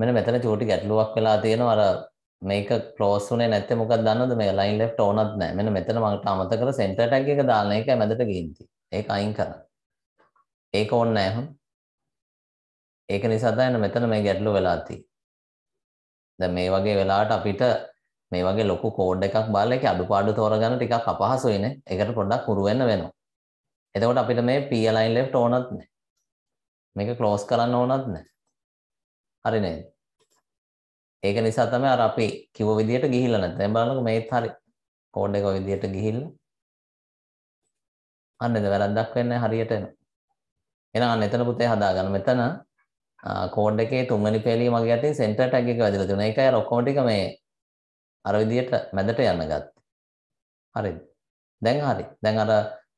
මෙන්න මෙතන චූටි ගැටලුවක් වෙලා තියෙනවා අර මේක ක්ලෝස් උනේ නැත්තේ මොකක්ද දන්නවද මේ ලයින් ලෙෆ්ට් ඕනත් නැහැ මෙන්න මෙතන මට අමතක කරලා සෙන්ටර් ටැග් එක දාලා ඒකයි මැදට ගිහින් තියෙන්නේ ඒක අයින් කරන්න ඒක ඕනේ නැහැ හොන් ඒක නිසා තමයි මෙතන මේ ගැටලුව වෙලා තියෙන්නේ දැන් මේ වගේ වෙලාවට අපිට මේ වගේ ලොකු කෝඩ් එකක් බලලා ඒකේ අඩුපාඩු තෝරගන්න ටිකක් අපහසුයි නේ ඒකට පොඩ්ඩක් හුරු වෙන්න වෙනවා එතකොට අපිට මේ PL line left ඕනත් නැහැ මේක ක්ලෝස් කරන්න ඕනත් නැහැ හරි නේද? ඒක නිසා තමයි අර අපි කිව්ව විදියට ගිහිල්ලා නැත්තේ. දැන් බලන්නකො මේත් හරි. කෝඩ් එක ඔය විදියට ගිහිල්ලා. අන්න නේද වැරද්දක් වෙන්නේ හරියට එන. එහෙනම් අන්න එතන පුතේ හදාගන්න. මෙතන කෝඩ් එකේ තුන්වෙනි පෙළිය මගේ අතින් සෙන්ටර් ටැග් එක වැදලා තිබුණා. ඒකයි අර ඔක්කොම ටික මේ අර විදියට මැදට යන්න ගත්තේ. හරිද? දැන් හරි. දැන් අර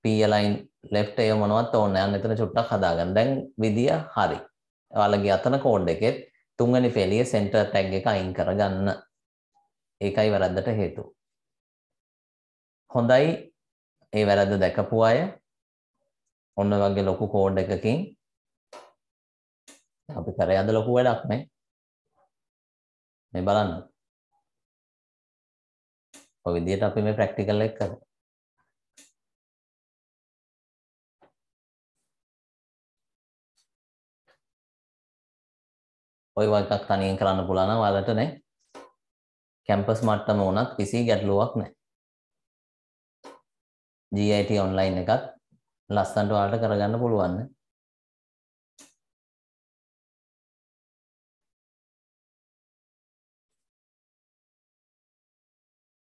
P line left එක මොනවත් ඕනේ නැහැ. අන්න එතන චුට්ටක් හදාගන්න. දැන් විදිය හරි. ඔයාලගේ අතන කෝඩ් එකෙත් තුන්වැනි පෙළිය සෙන්ටර් ටැග් එක අයින් කරගන්න. ඒකයි වැරද්දට හේතුව. හොඳයි ඒ වැරද්ද දැකපු අය ඔන්න වගේ ලොකු කෝඩ් එකකින් අපි කරේ අද ලොකු වැඩක් මේ. මේ බලන්න. ඔය විදිහට අපි මේ ප්‍රැක්ටිකල් එක කරමු. ඔය වගේ එකක් තනියෙන් කරන්න පුළුවන් නම් ඔයාලට නේ කැම්පස් මට්ටම වුණත් කිසි ගැටලුවක් නැහැ. GIT online එකත් ලස්සනට ඔයාලට කරගන්න පුළුවන් නේ.